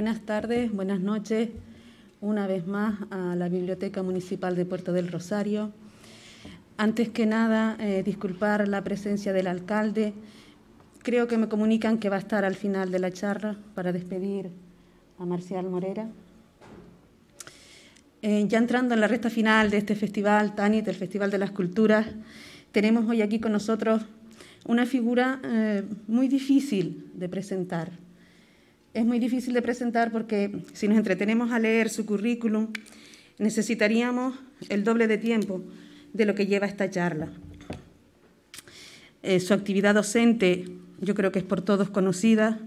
Buenas tardes, buenas noches, una vez más a la Biblioteca Municipal de Puerto del Rosario. Antes que nada, eh, disculpar la presencia del alcalde. Creo que me comunican que va a estar al final de la charla para despedir a Marcial Morera. Eh, ya entrando en la recta final de este festival, TANIT, el Festival de las Culturas, tenemos hoy aquí con nosotros una figura eh, muy difícil de presentar es muy difícil de presentar porque si nos entretenemos a leer su currículum, necesitaríamos el doble de tiempo de lo que lleva esta charla. Eh, su actividad docente, yo creo que es por todos conocida,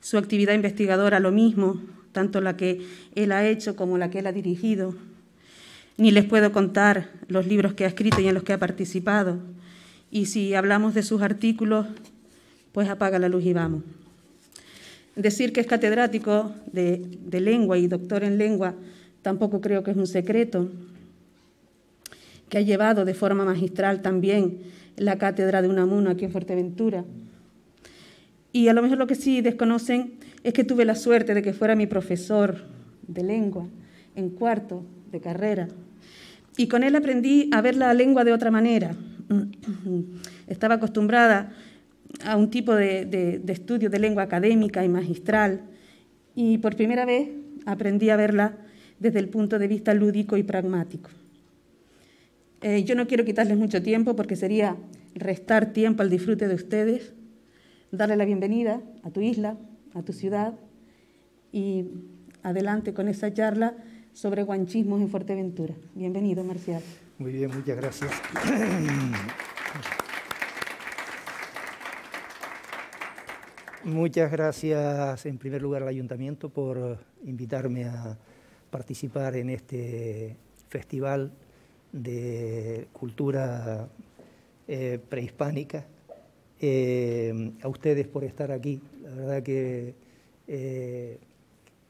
su actividad investigadora lo mismo, tanto la que él ha hecho como la que él ha dirigido. Ni les puedo contar los libros que ha escrito y en los que ha participado. Y si hablamos de sus artículos, pues apaga la luz y vamos. Decir que es catedrático de, lengua y doctor en lengua tampoco creo que es un secreto, que ha llevado de forma magistral también la cátedra de Unamuno aquí en Fuerteventura. Y a lo mejor lo que sí desconocen es que tuve la suerte de que fuera mi profesor de lengua en cuarto de carrera. Y con él aprendí a ver la lengua de otra manera. Estaba acostumbrada a un tipo de, estudio de lengua académica y magistral y por primera vez aprendí a verla desde el punto de vista lúdico y pragmático. Eh, yo no quiero quitarles mucho tiempo porque sería restar tiempo al disfrute de ustedes, darle la bienvenida a tu isla, a tu ciudad y adelante con esa charla sobre guanchismos en Fuerteventura. Bienvenido, Marcial. Muy bien, muchas gracias. Muchas gracias en primer lugar al ayuntamiento por invitarme a participar en este festival de cultura eh, prehispánica. Eh, a ustedes por estar aquí. La verdad que eh,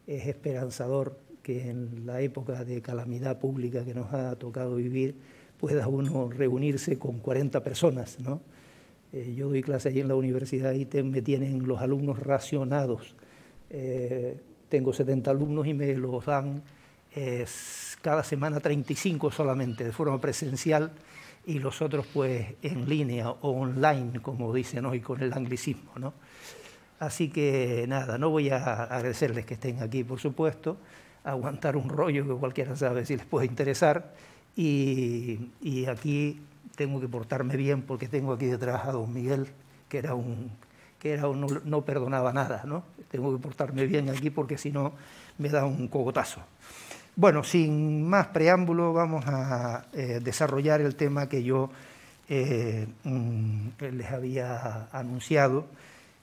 es esperanzador que en la época de calamidad pública que nos ha tocado vivir pueda uno reunirse con 40 personas, ¿no? Eh, yo doy clase allí en la universidad y me tienen los alumnos racionados. Eh, tengo 70 alumnos y me los dan eh, cada semana 35 solamente, de forma presencial, y los otros pues en línea o online, como dicen hoy con el anglicismo. Así que nada, no voy a agradecerles que estén aquí, por supuesto, aguantar un rollo que cualquiera sabe si les puede interesar. y aquí tengo que portarme bien porque tengo aquí detrás a don Miguel, que era un que era un, no, perdonaba nada, ¿no? Tengo que portarme bien aquí porque si no me da un cogotazo. Bueno, sin más preámbulo vamos a eh, desarrollar el tema que yo eh, mm, les había anunciado,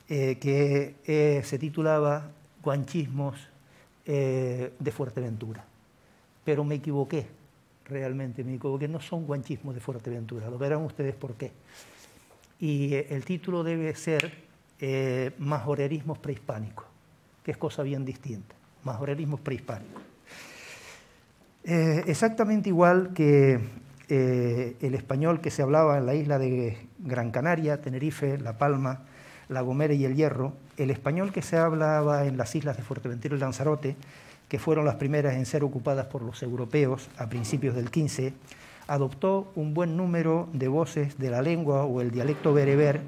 eh, que se titulaba Guanchismos de Fuerteventura. Pero me equivoqué realmente, me que no son guanchismos de Fuerteventura, lo verán ustedes por qué. Y eh, el título debe ser eh, Majorerismos prehispánicos, que es cosa bien distinta, Majorerismos prehispánicos. Eh, exactamente igual que eh, el español que se hablaba en la isla de Gran Canaria, Tenerife, La Palma, La Gomera y El Hierro, el español que se hablaba en las islas de Fuerteventura y Lanzarote, que fueron las primeras en ser ocupadas por los europeos a principios del 15, adoptó un buen número de voces de la lengua o el dialecto bereber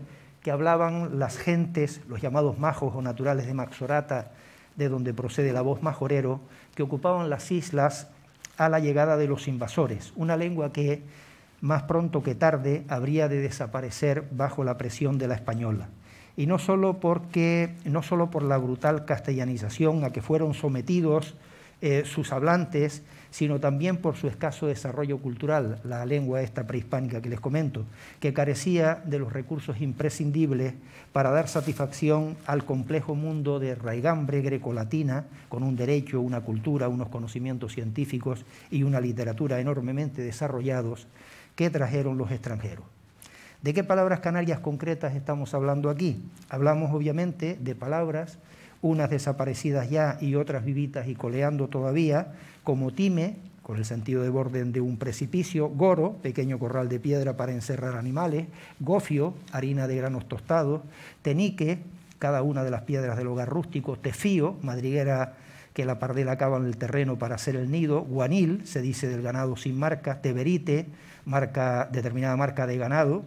que hablaban las gentes, los llamados majos o naturales de Maxorata, de donde procede la voz majorero, que ocupaban las islas a la llegada de los invasores, una lengua que más pronto que tarde habría de desaparecer bajo la presión de la española y no solo, porque, no por la brutal castellanización a que fueron sometidos eh, sus hablantes, sino también por su escaso desarrollo cultural, la lengua esta prehispánica que les comento, que carecía de los recursos imprescindibles para dar satisfacción al complejo mundo de raigambre grecolatina, con un derecho, una cultura, unos conocimientos científicos y una literatura enormemente desarrollados que trajeron los extranjeros. ¿De qué palabras canarias concretas estamos hablando aquí? Hablamos obviamente de palabras, unas desaparecidas ya y otras vivitas y coleando todavía, como time, con el sentido de borde de un precipicio, goro, pequeño corral de piedra para encerrar animales, gofio, harina de granos tostados, tenique, cada una de las piedras del hogar rústico, tefío, madriguera que la pardela acaba en el terreno para hacer el nido, guanil, se dice del ganado sin marca, teberite, marca, determinada marca de ganado,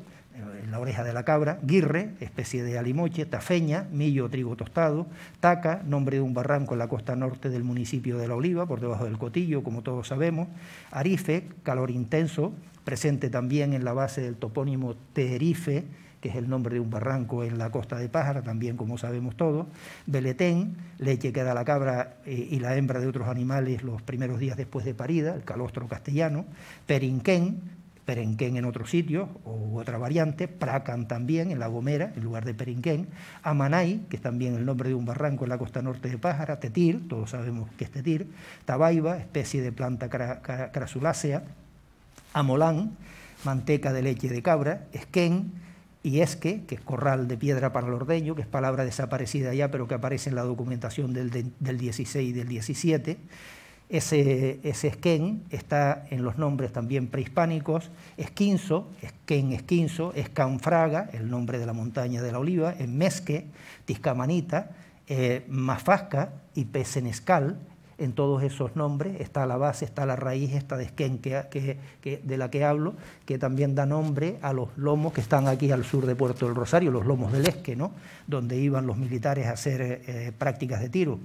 en la oreja de la cabra, guirre, especie de alimoche, tafeña, millo o trigo tostado, taca, nombre de un barranco en la costa norte del municipio de La Oliva, por debajo del Cotillo, como todos sabemos, arife, calor intenso, presente también en la base del topónimo terife que es el nombre de un barranco en la costa de Pájara, también como sabemos todos, beletén, leche que da la cabra eh, y la hembra de otros animales los primeros días después de parida, el calostro castellano, perinquén, Perenquén en otros sitios, u otra variante, Pracan también, en La Gomera, en lugar de Perenquén, Amanay, que es también el nombre de un barranco en la costa norte de Pájara, Tetir, todos sabemos que es Tetir, Tabaiba, especie de planta crasulácea, Amolán, manteca de leche de cabra, Esquén, y esque, que es corral de piedra para el ordeño, que es palabra desaparecida ya, pero que aparece en la documentación del, del 16 y del 17, ese, esquén está en los nombres también prehispánicos, esquinzo, esquén esquinzo, escanfraga, el nombre de la montaña de la oliva, en mezque, tiscamanita, eh, mafasca y pecenescal. en todos esos nombres, está la base, está la raíz, esta de esquén de la que hablo, que también da nombre a los lomos que están aquí al sur de Puerto del Rosario, los lomos del Esque, donde iban los militares a hacer eh, prácticas de tiro.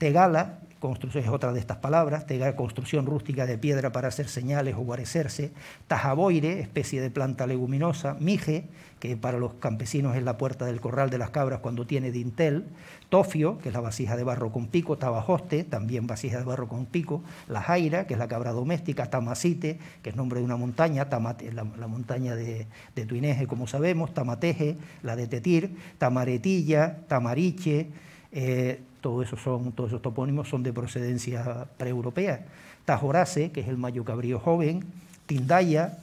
Tegala, construcción es otra de estas palabras, construcción rústica de piedra para hacer señales o guarecerse, tajaboire, especie de planta leguminosa, mije, que para los campesinos es la puerta del corral de las cabras cuando tiene dintel, tofio, que es la vasija de barro con pico, tabajoste, también vasija de barro con pico, la jaira, que es la cabra doméstica, tamacite, que es nombre de una montaña, tamate, la, montaña de, de Tuineje, como sabemos, tamateje, la de Tetir, tamaretilla, tamariche, eh, todos esos, son, todos esos topónimos son de procedencia preeuropea. Tajorace, que es el mayo cabrío joven, Tindaya,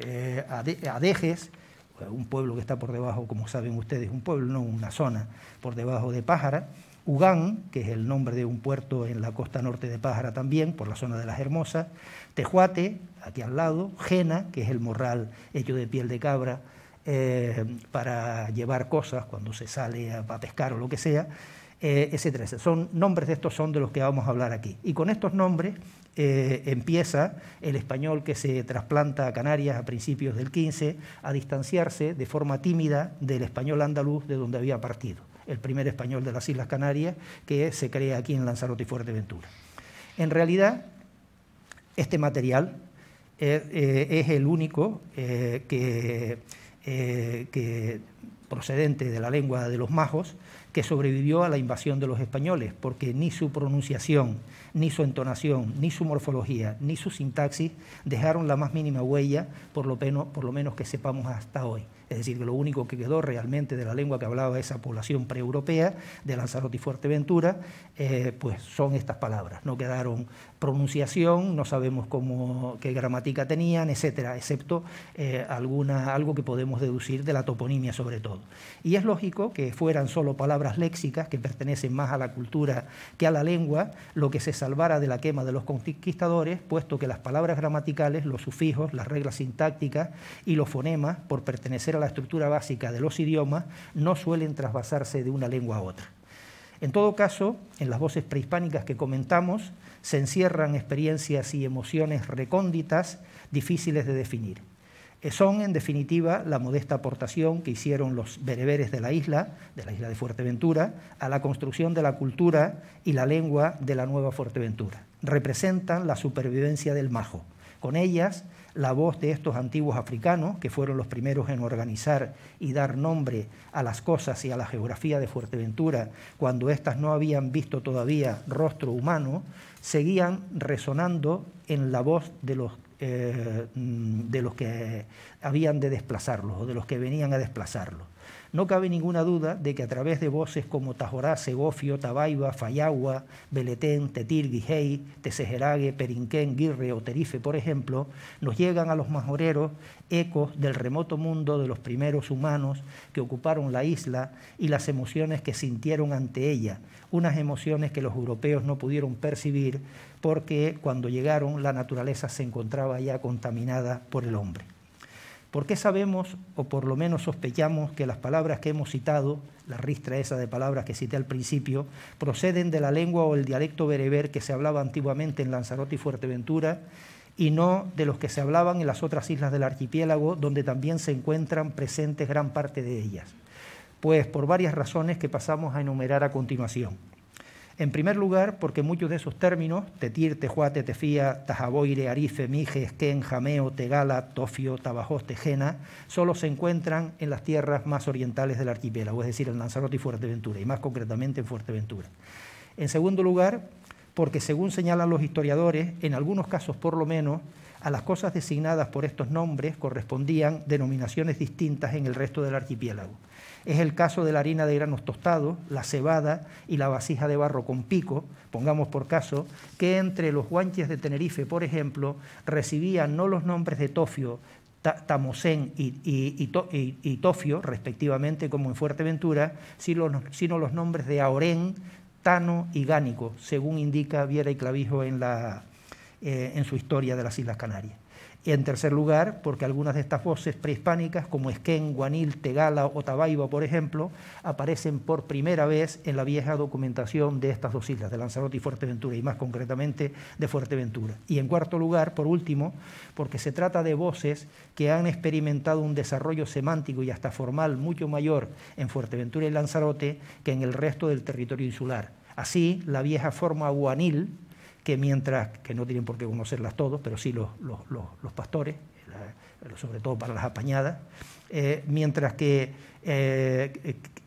eh, Adejes, pues, un pueblo que está por debajo, como saben ustedes, un pueblo, no una zona, por debajo de Pájara, Ugán, que es el nombre de un puerto en la costa norte de Pájara también, por la zona de las Hermosas, Tejuate, aquí al lado, Jena, que es el morral hecho de piel de cabra eh, para llevar cosas cuando se sale a pescar o lo que sea, eh, son nombres de estos son de los que vamos a hablar aquí. Y con estos nombres eh, empieza el español que se trasplanta a Canarias a principios del 15 a distanciarse de forma tímida del español andaluz de donde había partido, el primer español de las Islas Canarias que se crea aquí en Lanzarote y Fuerteventura. En realidad, este material eh, es el único que procedente de la lengua de los majos, que sobrevivió a la invasión de los españoles, porque ni su pronunciación, ni su entonación, ni su morfología, ni su sintaxis dejaron la más mínima huella, por lo, menos, que sepamos hasta hoy es decir, que lo único que quedó realmente de la lengua que hablaba esa población preeuropea de Lanzarote y Fuerteventura, eh, pues son estas palabras. No quedaron pronunciación, no sabemos cómo, qué gramática tenían, etcétera, excepto eh, alguna, algo que podemos deducir de la toponimia sobre todo. Y es lógico que fueran solo palabras léxicas que pertenecen más a la cultura que a la lengua, lo que se salvara de la quema de los conquistadores, puesto que las palabras gramaticales, los sufijos, las reglas sintácticas y los fonemas, por pertenecer a la la estructura básica de los idiomas, no suelen trasvasarse de una lengua a otra. En todo caso, en las voces prehispánicas que comentamos se encierran experiencias y emociones recónditas difíciles de definir. Eh, son, en definitiva, la modesta aportación que hicieron los bereberes de la isla, de la isla de Fuerteventura, a la construcción de la cultura y la lengua de la nueva Fuerteventura. Representan la supervivencia del majo. Con ellas la voz de estos antiguos africanos, que fueron los primeros en organizar y dar nombre a las cosas y a la geografía de Fuerteventura, cuando éstas no habían visto todavía rostro humano, seguían resonando en la voz de los, eh, de los que habían de desplazarlos o de los que venían a desplazarlos no cabe ninguna duda de que a través de voces como Tajorá, Segofio, Tabaiba, Fayagua, Beletén, Tetir, Guijey, Tesejerague, Perinquén, Guirre o Terife, por ejemplo, nos llegan a los majoreros ecos del remoto mundo de los primeros humanos que ocuparon la isla y las emociones que sintieron ante ella, unas emociones que los europeos no pudieron percibir porque cuando llegaron la naturaleza se encontraba ya contaminada por el hombre qué sabemos, o por lo menos sospechamos, que las palabras que hemos citado, la ristra esa de palabras que cité al principio, proceden de la lengua o el dialecto bereber que se hablaba antiguamente en Lanzarote y Fuerteventura, y no de los que se hablaban en las otras islas del archipiélago, donde también se encuentran presentes gran parte de ellas? Pues por varias razones que pasamos a enumerar a continuación. En primer lugar, porque muchos de esos términos, Tetir, Tejuate, Tefía, Tajaboire, Arife, Mije, Esquén, Jameo, Tegala, Tofio, Tabajos, Tejena, solo se encuentran en las tierras más orientales del archipiélago, es decir, en Lanzarote y Fuerteventura, y más concretamente en Fuerteventura. En segundo lugar, porque según señalan los historiadores, en algunos casos por lo menos, a las cosas designadas por estos nombres correspondían denominaciones distintas en el resto del archipiélago. Es el caso de la harina de granos tostados, la cebada y la vasija de barro con pico, pongamos por caso, que entre los guanches de Tenerife, por ejemplo, recibían no los nombres de tofio, Tamosén y, Tofio, respectivamente, como en Fuerteventura, sino los, nombres de Aorén, Tano y Gánico, según indica Viera y Clavijo en eh, su historia de las Islas Canarias. Y en tercer lugar, porque algunas de estas voces prehispánicas, como Esquén, Guanil, Tegala o Tabaiba, por ejemplo, aparecen por primera vez en la vieja documentación de estas dos islas, de Lanzarote y Fuerteventura, y más concretamente de Fuerteventura. Y en cuarto lugar, por último, porque se trata de voces que han experimentado un desarrollo semántico y hasta formal mucho mayor en Fuerteventura y Lanzarote que en el resto del territorio insular. Así, la vieja forma guanil, que mientras que no tienen por qué conocerlas todos, pero sí los, los, los, pastores, sobre todo para las apañadas, eh, mientras eh,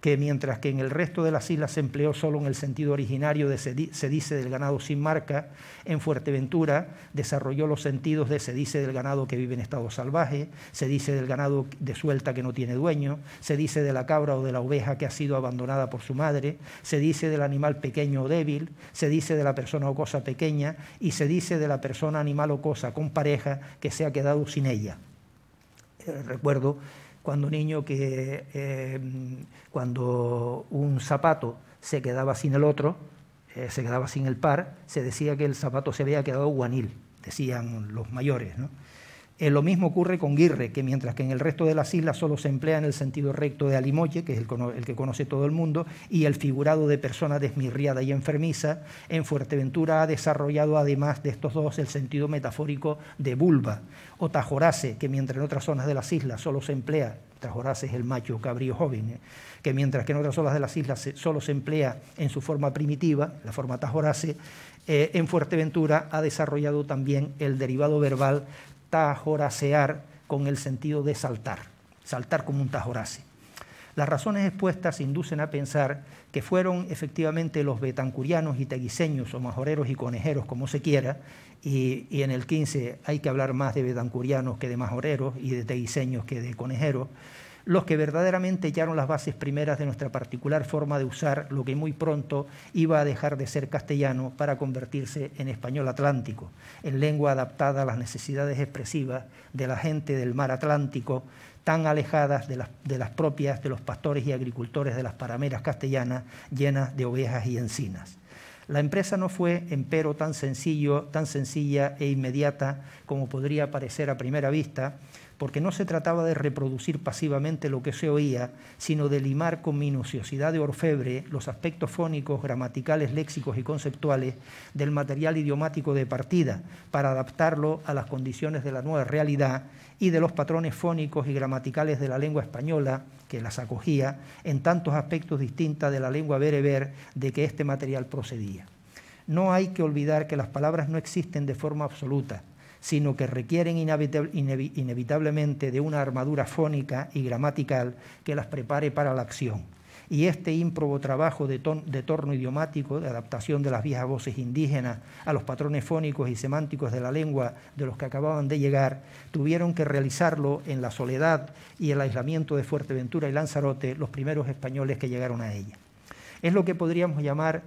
que, mientras que en el resto de las islas se empleó solo en el sentido originario de se, dice del ganado sin marca, en Fuerteventura desarrolló los sentidos de se dice del ganado que vive en estado salvaje, se dice del ganado de suelta que no tiene dueño, se dice de la cabra o de la oveja que ha sido abandonada por su madre, se dice del animal pequeño o débil, se dice de la persona o cosa pequeña y se dice de la persona, animal o cosa con pareja que se ha quedado sin ella. Eh, recuerdo cuando un niño que, eh, cuando un zapato se quedaba sin el otro, eh, se quedaba sin el par, se decía que el zapato se había quedado guanil, decían los mayores, ¿no? Eh, lo mismo ocurre con guirre, que mientras que en el resto de las islas solo se emplea en el sentido recto de alimoye, que es el, que conoce todo el mundo, y el figurado de persona desmirriada y enfermiza, en Fuerteventura ha desarrollado además de estos dos el sentido metafórico de vulva, o Tajorace, que mientras en otras zonas de las islas solo se emplea Tajorase es el macho cabrío joven, eh, que mientras que en otras zonas de las islas solo se emplea en su forma primitiva, la forma tajorace, eh, en Fuerteventura ha desarrollado también el derivado verbal tajoracear con el sentido de saltar, saltar como un tajorace. Las razones expuestas inducen a pensar que fueron efectivamente los betancurianos y teguiseños, o majoreros y conejeros, como se quiera, y, en el 15 hay que hablar más de betancurianos que de majoreros y de teguiseños que de conejeros, los que verdaderamente echaron las bases primeras de nuestra particular forma de usar lo que muy pronto iba a dejar de ser castellano para convertirse en español atlántico, en lengua adaptada a las necesidades expresivas de la gente del mar Atlántico, tan alejadas de las, propias de los pastores y agricultores de las parameras castellanas llenas de ovejas y encinas. La empresa no fue, empero, tan, sencillo, tan sencilla e inmediata como podría parecer a primera vista, porque no se trataba de reproducir pasivamente lo que se oía, sino de limar con minuciosidad de orfebre los aspectos fónicos, gramaticales, léxicos y conceptuales del material idiomático de partida, para adaptarlo a las condiciones de la nueva realidad y de los patrones fónicos y gramaticales de la lengua española, que las acogía, en tantos aspectos distintos de la lengua bereber de que este material procedía. No hay que olvidar que las palabras no existen de forma absoluta, sino que requieren inevitablemente de una armadura fónica y gramatical que las prepare para la acción. Y este ímprobo trabajo de, torno idiomático, de adaptación de las viejas voces indígenas a los patrones fónicos y semánticos de la lengua de los que acababan de llegar, tuvieron que realizarlo en la soledad y el aislamiento de Fuerteventura y Lanzarote los primeros españoles que llegaron a ella. Es lo que podríamos llamar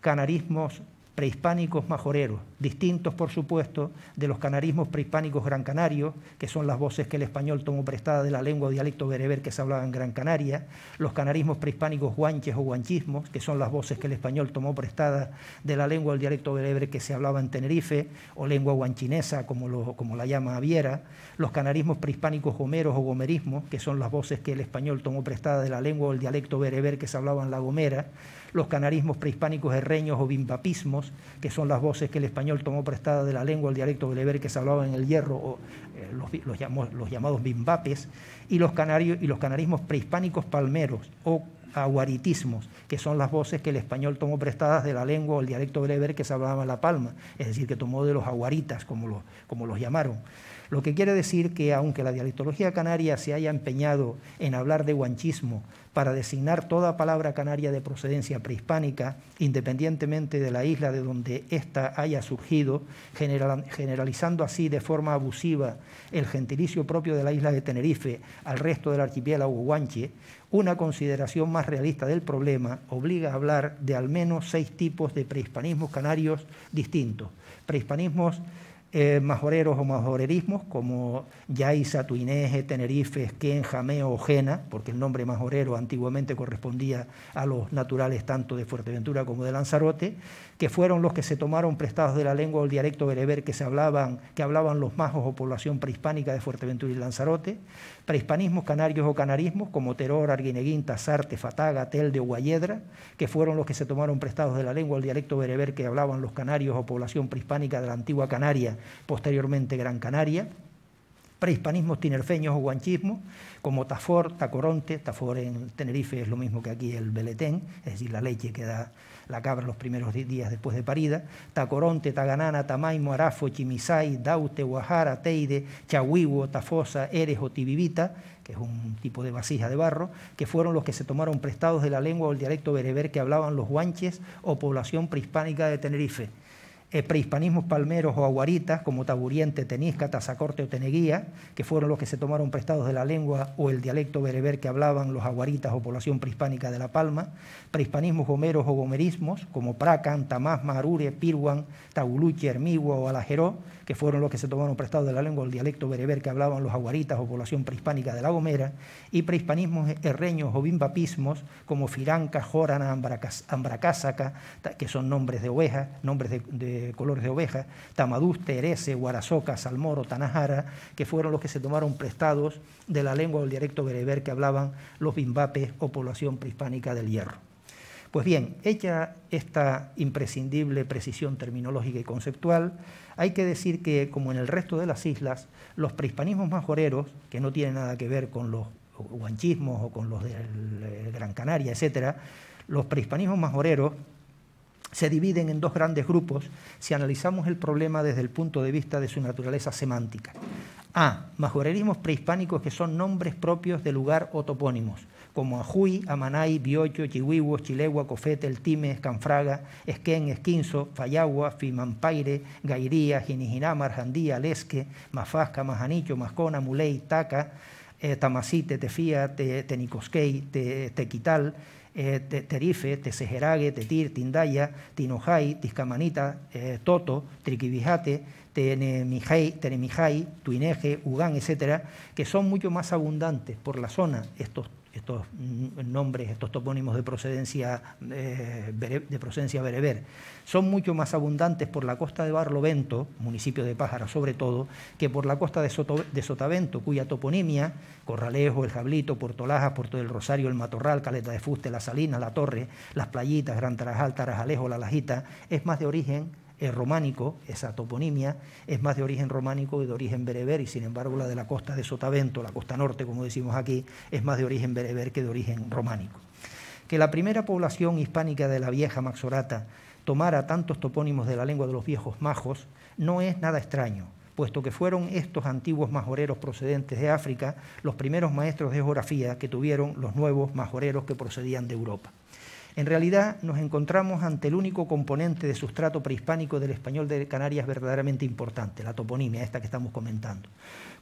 canarismos prehispánicos majoreros, distintos por supuesto de los canarismos prehispánicos gran canarios, que son las voces que el español tomó prestada de la lengua o dialecto bereber que se hablaba en Gran Canaria, los canarismos prehispánicos guanches o guanchismos, que son las voces que el español tomó prestada de la lengua o dialecto bereber que se hablaba en Tenerife, o lengua guanchinesa, como, como la llama Aviera los canarismos prehispánicos gomeros o gomerismos, que son las voces que el español tomó prestada de la lengua o dialecto bereber que se hablaba en La Gomera, los canarismos prehispánicos herreños o bimbapismos, que son las voces que el español tomó prestadas de la lengua el dialecto bereber que se hablaba en el hierro, o eh, los, llamados bimbapes, y los, canarios, y los canarismos prehispánicos palmeros o aguaritismos, que son las voces que el español tomó prestadas de la lengua o el dialecto bereber que se hablaba en La Palma, es decir, que tomó de los aguaritas, como como los llamaron. Lo que quiere decir que, aunque la dialectología canaria se haya empeñado en hablar de guanchismo para designar toda palabra canaria de procedencia prehispánica, independientemente de la isla de donde ésta haya surgido, generalizando así de forma abusiva el gentilicio propio de la isla de Tenerife al resto del archipiélago guanche, una consideración más realista del problema obliga a hablar de al menos seis tipos de prehispanismos canarios distintos. Prehispanismos eh, majoreros o majorerismos como Yaisa, Tuineje, Tenerife, Esquén, Jameo o Jena, porque el nombre majorero antiguamente correspondía a los naturales tanto de Fuerteventura como de Lanzarote, que fueron los que se tomaron prestados de la lengua o el dialecto bereber que, se hablaban, que hablaban los majos o población prehispánica de Fuerteventura y Lanzarote, prehispanismos canarios o canarismos, como Teror, Arguineguín, sarte, Fataga, Telde o Guayedra, que fueron los que se tomaron prestados de la lengua el dialecto bereber que hablaban los canarios o población prehispánica de la antigua Canaria, posteriormente Gran Canaria, prehispanismos tinerfeños o guanchismos, como Tafor, Tacoronte, Tafor en Tenerife es lo mismo que aquí el Beletén, es decir, la leche que da la cabra los primeros días después de parida, Tacoronte, Taganana, Tamaimo, Arafo, Chimisai, Daute, Guajara, Teide, Chahuibo, Tafosa, Eres o que es un tipo de vasija de barro, que fueron los que se tomaron prestados de la lengua o el dialecto bereber que hablaban los guanches o población prehispánica de Tenerife eh, prehispanismos palmeros o aguaritas, como Taburiente, Tenisca, Tazacorte o Teneguía, que fueron los que se tomaron prestados de la lengua o el dialecto bereber que hablaban los aguaritas o población prehispánica de La Palma, prehispanismos gomeros o gomerismos, como Pracan, tamás, Marure, Piruan, Tauluche, Hermigua o Alajeró, que fueron los que se tomaron prestados de la lengua el dialecto bereber que hablaban los aguaritas o población prehispánica de La Gomera, y prehispanismos herreños o bimbapismos como firanca, jorana, ambracásaca, que son nombres de ovejas, nombres de, colores de ovejas, tamaduste, terese, guarazoca, salmoro, tanajara, que fueron los que se tomaron prestados de la lengua o el dialecto bereber que hablaban los bimbapes o población prehispánica del hierro. Pues bien, hecha esta imprescindible precisión terminológica y conceptual, hay que decir que, como en el resto de las islas, los prehispanismos majoreros, que no tienen nada que ver con los guanchismos o con los del eh, Gran Canaria, etcétera, los prehispanismos majoreros se dividen en dos grandes grupos si analizamos el problema desde el punto de vista de su naturaleza semántica. A. Majorerismos prehispánicos que son nombres propios de lugar o topónimos, como Ajuy, Amanay, Biocho, Chihuihuos, Chilegua, Cofete, El Time, Escanfraga, Esquén, Esquinzo, Fayagua, Fimampaire, Gairía, Ginijiná, Marjandía, Lesque, Mafasca, Majanicho, Mascona, Muley, Taca, eh, Tamasite, Tefía, Tenicosquey, Tequital, eh, Terife, Tesejerague, Tetir, Tindaya, Tinojay, Tiscamanita, eh, Toto, Triquibijate, Tenemijay, Tuineje, Ugán, etcétera, que son mucho más abundantes por la zona estos nombres, estos topónimos eh, de procedencia, bereber, son mucho más abundantes por la costa de Barlovento, municipio de Pájara sobre todo, que por la costa de, Sotavento, cuya toponimia, Corralejo, El Jablito, Puerto Lajas, Puerto del Rosario, El Matorral, Caleta de Fuste, La Salina, La Torre, Las Playitas, Gran Tarajal, Tarajalejo, La Lajita, es más de origen es románico, esa toponimia es más de origen románico que de origen bereber y sin embargo la de la costa de Sotavento, la costa norte como decimos aquí, es más de origen bereber que de origen románico. Que la primera población hispánica de la vieja Maxorata tomara tantos topónimos de la lengua de los viejos majos no es nada extraño, puesto que fueron estos antiguos majoreros procedentes de África los primeros maestros de geografía que tuvieron los nuevos majoreros que procedían de Europa. En realidad nos encontramos ante el único componente de sustrato prehispánico del español de Canarias verdaderamente importante, la toponimia, esta que estamos comentando.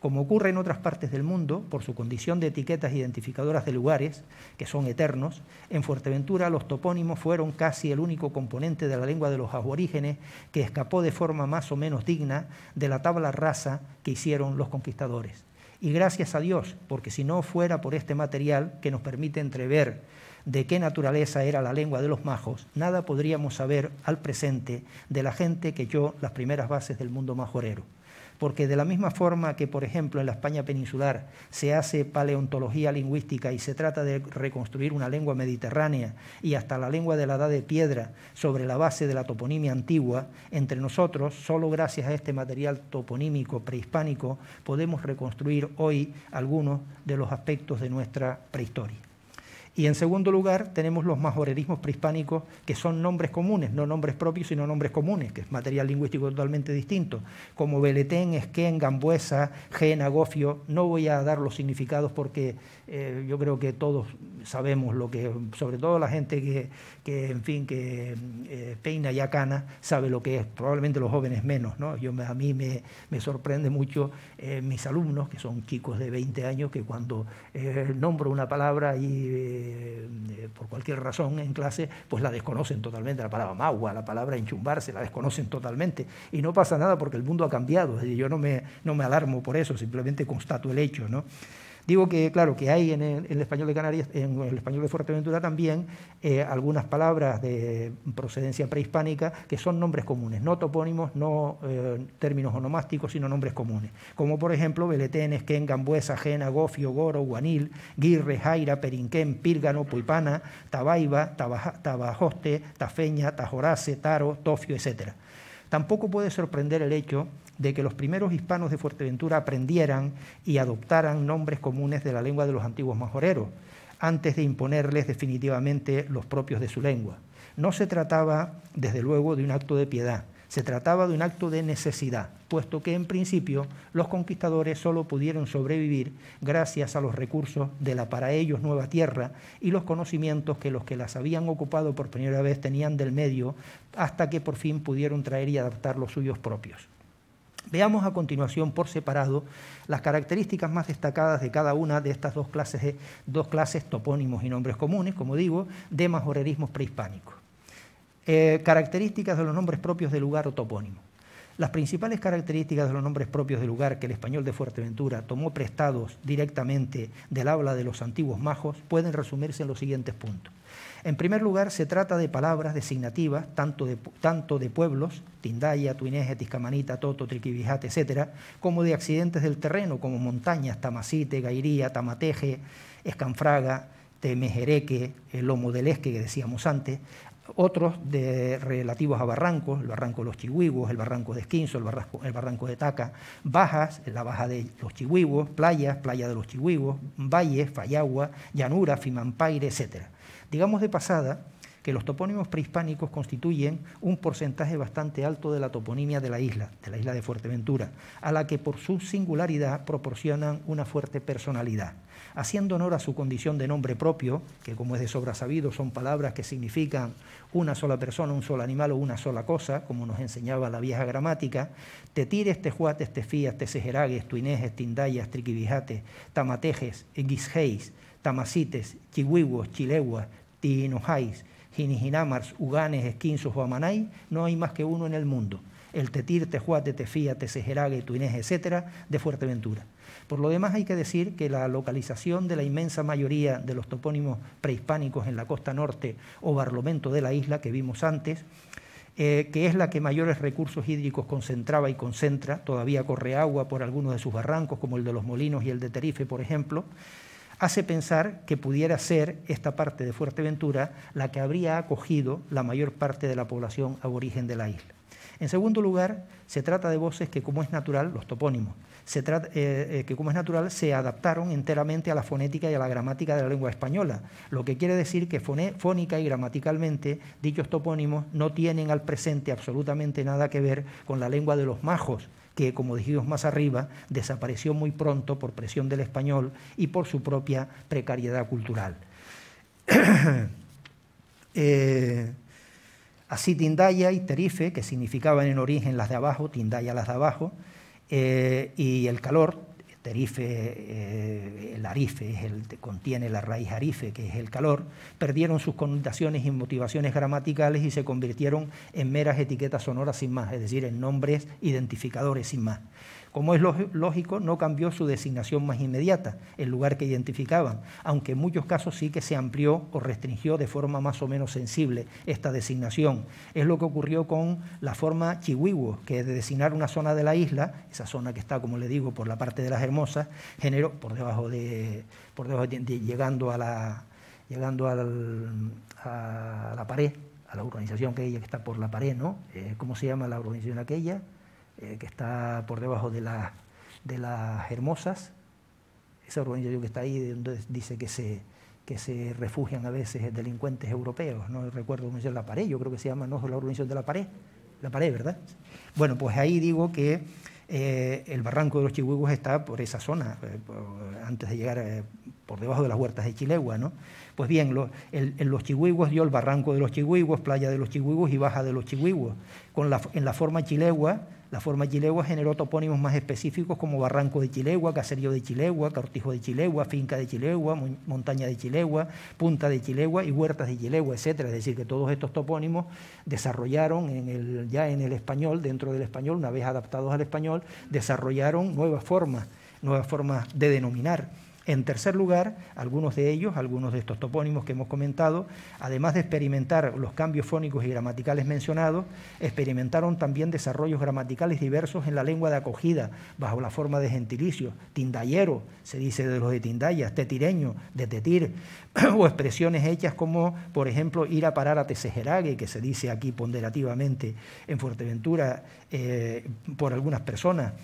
Como ocurre en otras partes del mundo, por su condición de etiquetas identificadoras de lugares, que son eternos, en Fuerteventura los topónimos fueron casi el único componente de la lengua de los aborígenes que escapó de forma más o menos digna de la tabla rasa que hicieron los conquistadores. Y gracias a Dios, porque si no fuera por este material que nos permite entrever de qué naturaleza era la lengua de los majos, nada podríamos saber al presente de la gente que echó las primeras bases del mundo majorero. Porque de la misma forma que, por ejemplo, en la España peninsular se hace paleontología lingüística y se trata de reconstruir una lengua mediterránea y hasta la lengua de la edad de piedra sobre la base de la toponimia antigua, entre nosotros, solo gracias a este material toponímico prehispánico, podemos reconstruir hoy algunos de los aspectos de nuestra prehistoria. Y en segundo lugar, tenemos los majorerismos prehispánicos, que son nombres comunes, no nombres propios, sino nombres comunes, que es material lingüístico totalmente distinto, como Beletén, Esquén, Gambuesa, Gena, Gofio. No voy a dar los significados porque eh, yo creo que todos sabemos lo que, sobre todo la gente que, en fin, que eh, peina y acana, sabe lo que es, probablemente los jóvenes menos. ¿no? Yo, a mí me, sorprende mucho eh, mis alumnos, que son chicos de 20 años, que cuando nombro una palabra y eh, eh, por cualquier razón en clase, pues la desconocen totalmente, la palabra magua, la palabra enchumbarse, la desconocen totalmente. Y no pasa nada porque el mundo ha cambiado, yo no me, no me alarmo por eso, simplemente constato el hecho. ¿no? Digo que, claro, que hay en el, español de Canarias, en el español de Fuerteventura también, eh, algunas palabras de procedencia prehispánica que son nombres comunes, no topónimos, no eh, términos onomásticos, sino nombres comunes. Como por ejemplo, Beletén, Esquén, Gambuesa, Jena, Gofio, Goro, Guanil, Guirre, Jaira, Perinquén, Pírgano, Puipana, Tabaiba, Tabajoste, Tafeña, Tajorace, Taro, Tofio, etc. Tampoco puede sorprender el hecho de que los primeros hispanos de Fuerteventura aprendieran y adoptaran nombres comunes de la lengua de los antiguos majoreros, antes de imponerles definitivamente los propios de su lengua. No se trataba, desde luego, de un acto de piedad, se trataba de un acto de necesidad, puesto que en principio los conquistadores solo pudieron sobrevivir gracias a los recursos de la para ellos nueva tierra y los conocimientos que los que las habían ocupado por primera vez tenían del medio, hasta que por fin pudieron traer y adaptar los suyos propios. Veamos a continuación por separado las características más destacadas de cada una de estas dos clases, de, dos clases topónimos y nombres comunes, como digo, de majorerismos prehispánicos. Eh, características de los nombres propios de lugar o topónimo. Las principales características de los nombres propios de lugar que el español de Fuerteventura tomó prestados directamente del habla de los antiguos majos pueden resumirse en los siguientes puntos. En primer lugar, se trata de palabras designativas, tanto de, pueblos, Tindaya, Tuineje, Tiscamanita, Toto, Triquibijate, etc., como de accidentes del terreno, como montañas, Tamacite, Gairía, Tamateje, Escanfraga, Temejereque, el Lomo del Esque, que decíamos antes, otros de, relativos a barrancos, el barranco de los Chihuihuos, el barranco de Esquinzo, el barranco, de Taca, bajas, la baja de los Chihuihuos, playas, playa de los Chihuihuos, valles, Fallagua, llanura, Fimampaire, etcétera. Digamos de pasada que los topónimos prehispánicos constituyen un porcentaje bastante alto de la toponimia de la isla, de la isla de Fuerteventura, a la que por su singularidad proporcionan una fuerte personalidad, haciendo honor a su condición de nombre propio, que como es de sobra sabido son palabras que significan una sola persona, un solo animal o una sola cosa, como nos enseñaba la vieja gramática, te te tejuates, te sejeragues, tuinejes, tindayas, triquibijates, tamatejes, guisgeis, Tamasites, Chihuihuas, Chilehuas, Tinojais, jinijinamars, uganes, o Amanay... no hay más que uno en el mundo. El tetir, tejuate, tefía, tesejerague, tuinés, etcétera, de Fuerteventura. Por lo demás, hay que decir que la localización de la inmensa mayoría de los topónimos prehispánicos en la costa norte o barlomento de la isla que vimos antes, eh, que es la que mayores recursos hídricos concentraba y concentra, todavía corre agua por algunos de sus barrancos, como el de los Molinos y el de Terife, por ejemplo, hace pensar que pudiera ser esta parte de Fuerteventura la que habría acogido la mayor parte de la población aborigen de la isla. En segundo lugar, se trata de voces que, como es natural, los topónimos, se eh, eh, que como es natural se adaptaron enteramente a la fonética y a la gramática de la lengua española, lo que quiere decir que fónica y gramaticalmente dichos topónimos no tienen al presente absolutamente nada que ver con la lengua de los majos, que, como dijimos más arriba, desapareció muy pronto por presión del español y por su propia precariedad cultural. Eh, así Tindaya y Terife, que significaban en origen las de abajo, Tindaya las de abajo, eh, y el calor, Terife, eh, el arife, es el, contiene la raíz arife, que es el calor, perdieron sus connotaciones y motivaciones gramaticales y se convirtieron en meras etiquetas sonoras sin más, es decir, en nombres identificadores sin más. Como es lógico, no cambió su designación más inmediata, el lugar que identificaban, aunque en muchos casos sí que se amplió o restringió de forma más o menos sensible esta designación. Es lo que ocurrió con la forma chihuahua, que de designar una zona de la isla, esa zona que está, como le digo, por la parte de las Hermosas, generó, por debajo de, llegando a la llegando a la pared, a la urbanización aquella que está por la pared, ¿no? Eh, ¿Cómo se llama la urbanización aquella? Eh, que está por debajo de, de las hermosas, esa urbanización que está ahí, donde dice que se, que se refugian a veces eh, delincuentes europeos, no recuerdo cómo se llama, la pared, yo creo que se llama, no la urbanización de la pared, la pared, ¿verdad? Bueno, pues ahí digo que eh, el barranco de los Chihuahuas está por esa zona, antes de llegar a por debajo de las huertas de Chilegua, ¿no? Pues bien, en los chihuahuas dio el barranco de los chihuahuas, playa de los chihuihuos y baja de los chihuahuas. Con en la forma chilegua, la forma chilegua generó topónimos más específicos como barranco de chilegua, caserío de chilegua, cartijo de chilegua, finca de chilegua, montaña de chilegua, punta de chilegua y huertas de chilegua, etc. Es decir, que todos estos topónimos desarrollaron en el, ya en el español, dentro del español, una vez adaptados al español, desarrollaron nuevas formas, nuevas formas de denominar. En tercer lugar, algunos de ellos, algunos de estos topónimos que hemos comentado, además de experimentar los cambios fónicos y gramaticales mencionados, experimentaron también desarrollos gramaticales diversos en la lengua de acogida, bajo la forma de gentilicio, tindallero, se dice de los de tindallas, tetireño, de tetir, o expresiones hechas como, por ejemplo, ir a parar a Tesejerague, que se dice aquí ponderativamente en Fuerteventura eh, por algunas personas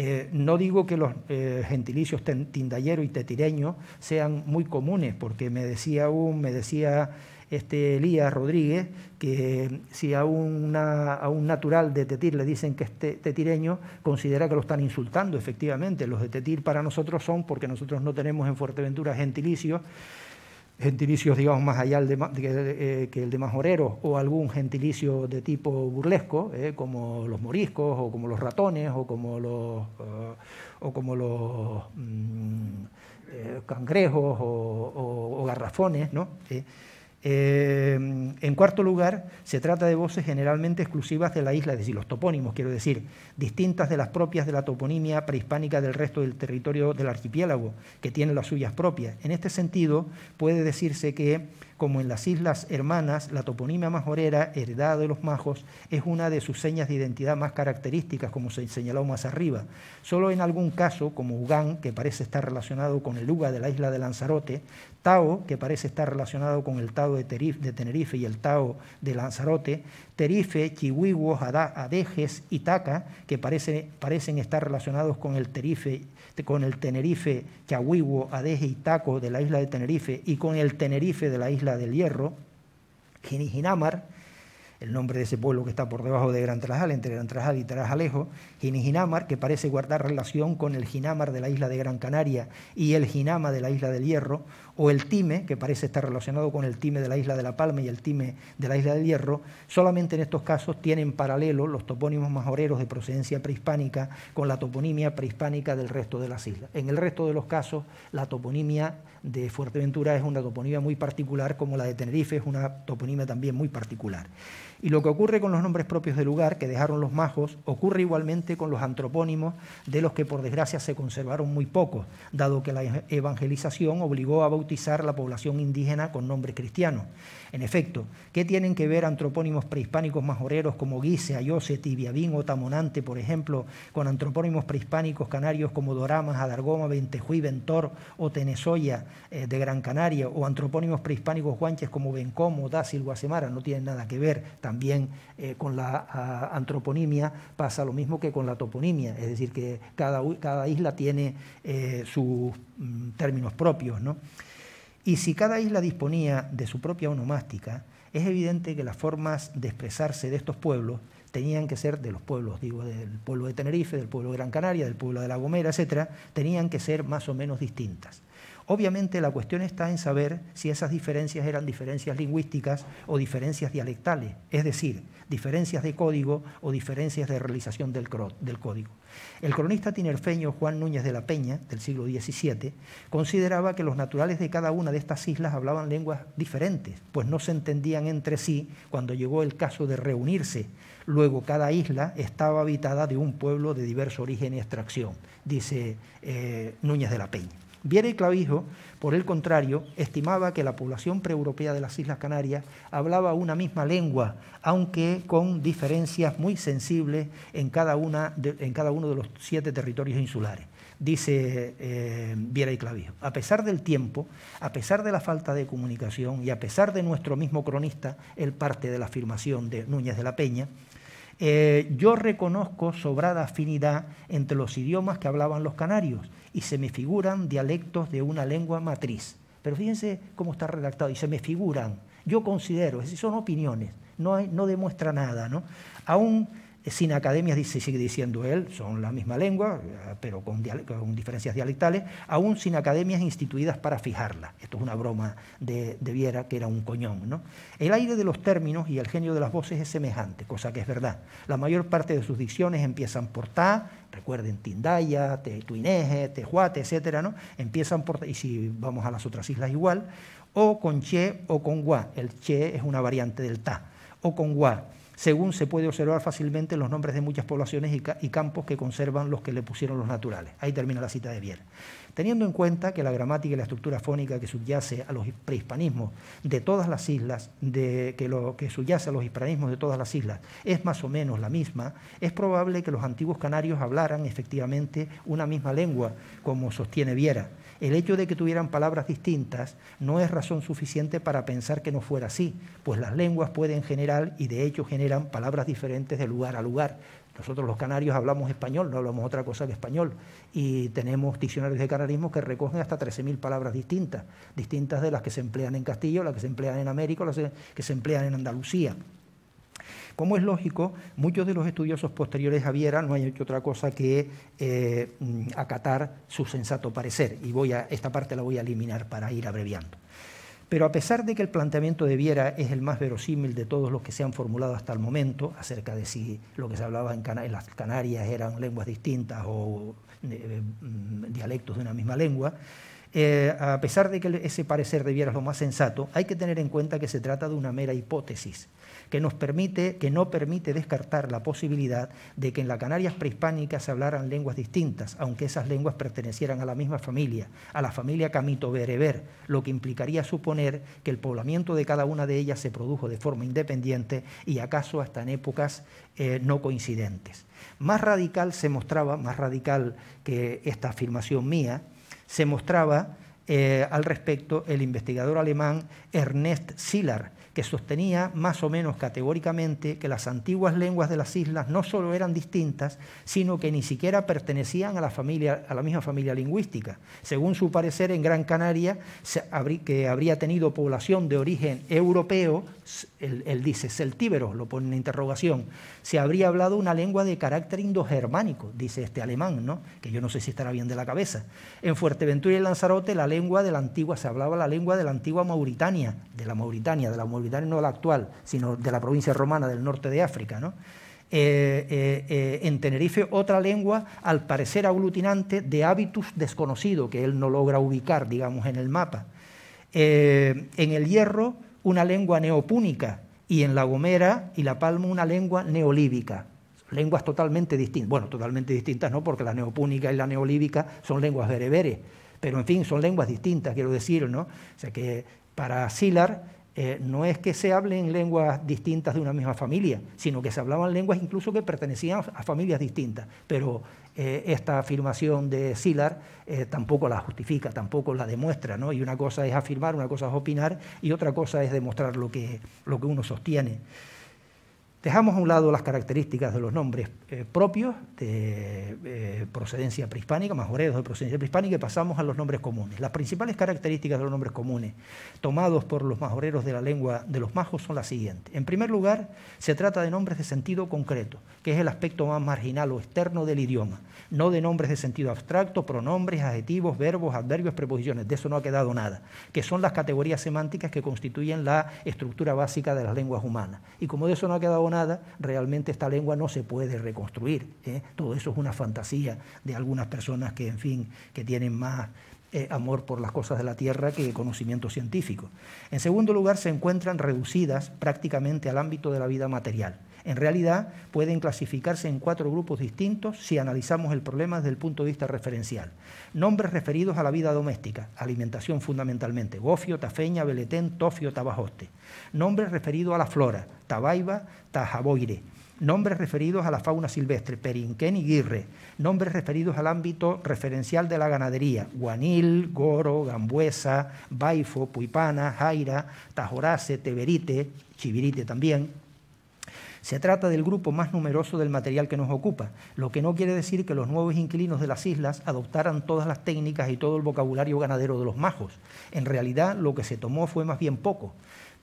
eh, no digo que los eh, gentilicios tindallero y tetireño sean muy comunes, porque me decía un, me decía este Elías Rodríguez, que eh, si a, a, un natural de Tetir le dicen que es tetireño, considera que lo están insultando, efectivamente. Los de Tetir para nosotros son, porque nosotros no tenemos en Fuerteventura gentilicios, gentilicios, digamos, más allá de, eh, que el de majoreros o algún gentilicio de tipo burlesco, eh, como los moriscos o como los ratones o como los, eh, o como los mm, cangrejos o, o, garrafones, ¿no? Eh, en cuarto lugar, se trata de voces generalmente exclusivas de la isla, es decir, los topónimos, quiero decir, distintas de las propias de la toponimia prehispánica del resto del territorio del archipiélago, que tienen las suyas propias. En este sentido, puede decirse que como en las islas hermanas, la toponimia majorera, heredada de los majos, es una de sus señas de identidad más características, como se señaló más arriba. Solo en algún caso, como Ugán, que parece estar relacionado con el Uga de la isla de Lanzarote, Tao, que parece estar relacionado con el Tao de, Tenerife y el Tao de Lanzarote, Terife, Chihuihuos, Adejes y Taca, que parece, parecen estar relacionados con el, terife, con el Tenerife, Chahuihuo, Adeje y Taco de la isla de Tenerife y con el Tenerife de la isla del Hierro, Ginijinamar, el nombre de ese pueblo que está por debajo de Gran Trajal, entre Gran Trajal y Trajalejo, Ginijinamar, que parece guardar relación con el Ginamar de la isla de Gran Canaria y el Ginama de la isla del Hierro, o el time, que parece estar relacionado con el time de la isla de La Palma y el time de la isla del Hierro, solamente en estos casos tienen paralelo los topónimos majoreros de procedencia prehispánica con la toponimia prehispánica del resto de las islas. En el resto de los casos, la toponimia de Fuerteventura es una toponimia muy particular, como la de Tenerife es una toponimia también muy particular. Y lo que ocurre con los nombres propios del lugar, que dejaron los majos, ocurre igualmente con los antropónimos, de los que por desgracia se conservaron muy pocos, dado que la evangelización obligó a bautizar la población indígena con nombres cristianos. En efecto, ¿qué tienen que ver antropónimos prehispánicos majoreros como Guise, Ayose, Tibiabín o Tamonante, por ejemplo, con antropónimos prehispánicos canarios como Doramas, Adargoma, Ventejuí, Ventor o Tenezoya eh, de Gran Canaria, o antropónimos prehispánicos guanches como Bencomo, Dácil, Guasemara? No tienen nada que ver. También eh, con la antroponimia pasa lo mismo que con la toponimia, es decir, que cada, isla tiene eh, sus mm, términos propios. ¿no? Y si cada isla disponía de su propia onomástica, es evidente que las formas de expresarse de estos pueblos tenían que ser de los pueblos, digo, del pueblo de Tenerife, del pueblo de Gran Canaria, del pueblo de La Gomera, etcétera, tenían que ser más o menos distintas. Obviamente la cuestión está en saber si esas diferencias eran diferencias lingüísticas o diferencias dialectales, es decir, diferencias de código o diferencias de realización del, código. El cronista tinerfeño Juan Núñez de la Peña, del siglo XVII, consideraba que los naturales de cada una de estas islas hablaban lenguas diferentes, pues no se entendían entre sí cuando llegó el caso de reunirse. Luego cada isla estaba habitada de un pueblo de diverso origen y extracción, dice eh, Núñez de la Peña. Viera y Clavijo, por el contrario, estimaba que la población preeuropea de las Islas Canarias hablaba una misma lengua, aunque con diferencias muy sensibles en cada, una en cada uno de los siete territorios insulares dice eh, Viera y Clavijo. A pesar del tiempo, a pesar de la falta de comunicación y a pesar de nuestro mismo cronista, el parte de la afirmación de Núñez de la Peña, eh, yo reconozco sobrada afinidad entre los idiomas que hablaban los canarios y se me figuran dialectos de una lengua matriz. Pero fíjense cómo está redactado, y se me figuran. Yo considero, es decir, son opiniones, no, no demuestra nada. ¿no? Aún eh, sin academias, dice, sigue diciendo él, son la misma lengua, eh, pero con, diferencias dialectales, aún sin academias instituidas para fijarla. Esto es una broma de, Viera, que era un coñón. El aire de los términos y el genio de las voces es semejante, cosa que es verdad. La mayor parte de sus dicciones empiezan por ta, recuerden Tindaya, te, Tuineje, Tejuate, etc. ¿no? Empiezan por, y si vamos a las otras islas igual, o con che o con gua. El che es una variante del ta, o con gua según se puede observar fácilmente los nombres de muchas poblaciones y, campos que conservan los que le pusieron los naturales. Ahí termina la cita de Viera. Teniendo en cuenta que la gramática y la estructura fónica que subyace a los prehispanismos de todas las islas, que, lo, que subyace a los hispanismos de todas las islas, es más o menos la misma, es probable que los antiguos canarios hablaran efectivamente una misma lengua, como sostiene Viera el hecho de que tuvieran palabras distintas no es razón suficiente para pensar que no fuera así, pues las lenguas pueden generar y de hecho generan palabras diferentes de lugar a lugar. Nosotros los canarios hablamos español, no hablamos otra cosa que español. Y tenemos diccionarios de canarismo que recogen hasta 13.000 palabras distintas, distintas de las que se emplean en Castillo, las que se emplean en América, las que se emplean en Andalucía. Como es lógico, muchos de los estudiosos posteriores a Viera no han hecho otra cosa que eh, mm, acatar su sensato parecer, y voy a, esta parte la voy a eliminar para ir abreviando. Pero a pesar de que el planteamiento de Viera es el más verosímil de todos los que se han formulado hasta el momento, acerca de si lo que se hablaba en, las Canarias eran lenguas distintas o eh, mm, dialectos de una misma lengua, eh, a pesar de que ese parecer de Viera es lo más sensato, hay que tener en cuenta que se trata de una mera hipótesis que, nos permite, que no permite descartar la posibilidad de que en las Canarias prehispánicas se hablaran lenguas distintas, aunque esas lenguas pertenecieran a la misma familia, a la familia camito-bereber, lo que implicaría suponer que el poblamiento de cada una de ellas se produjo de forma independiente y acaso hasta en épocas eh, no coincidentes. Más radical se mostraba, más radical que esta afirmación mía, se mostraba eh, al respecto el investigador alemán Ernest Sillar que sostenía más o menos categóricamente que las antiguas lenguas de las islas no solo eran distintas, sino que ni siquiera pertenecían a la, familia, a la misma familia lingüística. Según su parecer, en Gran Canaria, que habría tenido población de origen europeo, él, dice celtíbero lo pone en interrogación, se habría hablado una lengua de carácter indogermánico, dice este alemán, ¿no? que yo no sé si estará bien de la cabeza. En Fuerteventura y Lanzarote, la lengua de la antigua, se hablaba la lengua de la antigua Mauritania, de la Mauritania, de la Mauritania no la actual, sino de la provincia romana del norte de África, ¿no? Eh, eh, eh, en Tenerife otra lengua al parecer aglutinante de hábitus desconocido que él no logra ubicar, digamos, en el mapa. en el Hierro una lengua neopúnica y en La Gomera y La Palma una lengua neolíbica. Lenguas totalmente distintas, bueno, totalmente distintas no, porque la neopúnica y la neolíbica son lenguas bereberes, pero en fin, son lenguas distintas, quiero decir, ¿no? O sea que para Silar eh, no es que se hablen lenguas distintas de una misma familia, sino que se hablaban lenguas incluso que pertenecían a familias distintas. Pero eh, esta afirmación de Silar eh, tampoco la justifica, tampoco la demuestra. Y una cosa es afirmar, una cosa es opinar y otra cosa es demostrar lo que uno sostiene. Dejamos a un lado las características de los nombres eh, propios de eh, procedencia prehispánica, majoreros de procedencia prehispánica, y pasamos a los nombres comunes. Las principales características de los nombres comunes tomados por los majoreros de la lengua de los majos son las siguientes. En primer lugar, se trata de nombres de sentido concreto, que es el aspecto más marginal o externo del idioma, no de nombres de sentido abstracto, pronombres, adjetivos, verbos, adverbios, preposiciones. De eso no ha quedado nada, que son las categorías semánticas que constituyen la estructura básica de las lenguas humanas. Y como de eso no ha quedado nada, realmente esta lengua no se puede reconstruir. ¿eh? Todo eso es una fantasía de algunas personas que, en fin, que tienen más eh, amor por las cosas de la tierra que conocimiento científico. En segundo lugar, se encuentran reducidas prácticamente al ámbito de la vida material. En realidad pueden clasificarse en cuatro grupos distintos si analizamos el problema desde el punto de vista referencial. Nombres referidos a la vida doméstica, alimentación fundamentalmente, gofio, tafeña, beletén, tofio, tabajoste. Nombres referidos a la flora, tabaiba, tajaboire nombres referidos a la fauna silvestre, perinquén y guirre, nombres referidos al ámbito referencial de la ganadería, guanil, goro, gambuesa, baifo, puipana, jaira, tajorace, teberite, chivirite también, se trata del grupo más numeroso del material que nos ocupa, lo que no quiere decir que los nuevos inquilinos de las islas adoptaran todas las técnicas y todo el vocabulario ganadero de los majos. En realidad, lo que se tomó fue más bien poco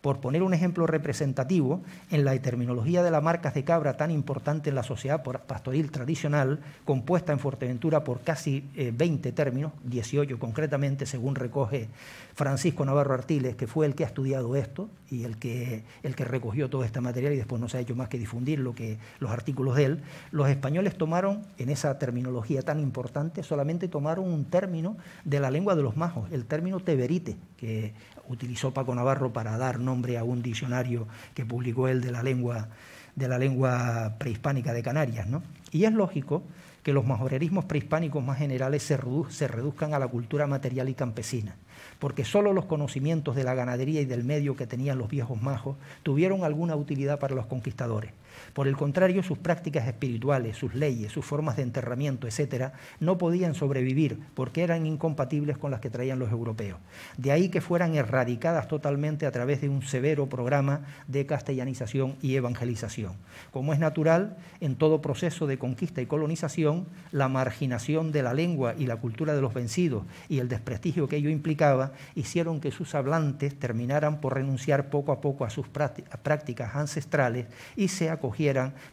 por poner un ejemplo representativo, en la terminología de las marcas de cabra tan importante en la sociedad pastoril tradicional, compuesta en Fuerteventura por casi 20 eh, términos, 18 concretamente, según recoge Francisco Navarro Artiles, que fue el que ha estudiado esto y el que, el que recogió todo este material y después no se ha hecho más que difundir lo que, los artículos de él, los españoles tomaron, en esa terminología tan importante, solamente tomaron un término de la lengua de los majos, el término teberite, que utilizó Paco Navarro para dar nombre a un diccionario que publicó él de la lengua, de la lengua prehispánica de Canarias. Y es lógico que los majorerismos prehispánicos más generales se, se, reduzcan a la cultura material y campesina, porque solo los conocimientos de la ganadería y del medio que tenían los viejos majos tuvieron alguna utilidad para los conquistadores. Por el contrario, sus prácticas espirituales, sus leyes, sus formas de enterramiento, etc., no podían sobrevivir porque eran incompatibles con las que traían los europeos. De ahí que fueran erradicadas totalmente a través de un severo programa de castellanización y evangelización. Como es natural, en todo proceso de conquista y colonización, la marginación de la lengua y la cultura de los vencidos y el desprestigio que ello implicaba hicieron que sus hablantes terminaran por renunciar poco a poco a sus prácticas ancestrales y se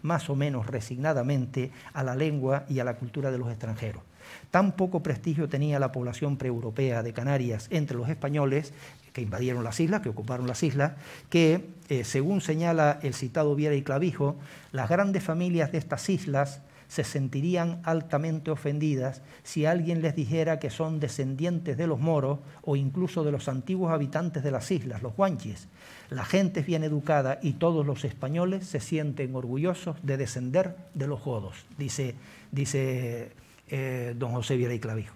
más o menos resignadamente a la lengua y a la cultura de los extranjeros. Tan poco prestigio tenía la población preeuropea de Canarias entre los españoles que invadieron las islas, que ocuparon las islas, que, eh, según señala el citado Viera y Clavijo, las grandes familias de estas islas se sentirían altamente ofendidas si alguien les dijera que son descendientes de los moros o incluso de los antiguos habitantes de las islas, los guanches, la gente es bien educada y todos los españoles se sienten orgullosos de descender de los godos, dice, dice eh, don José Viera y Clavijo.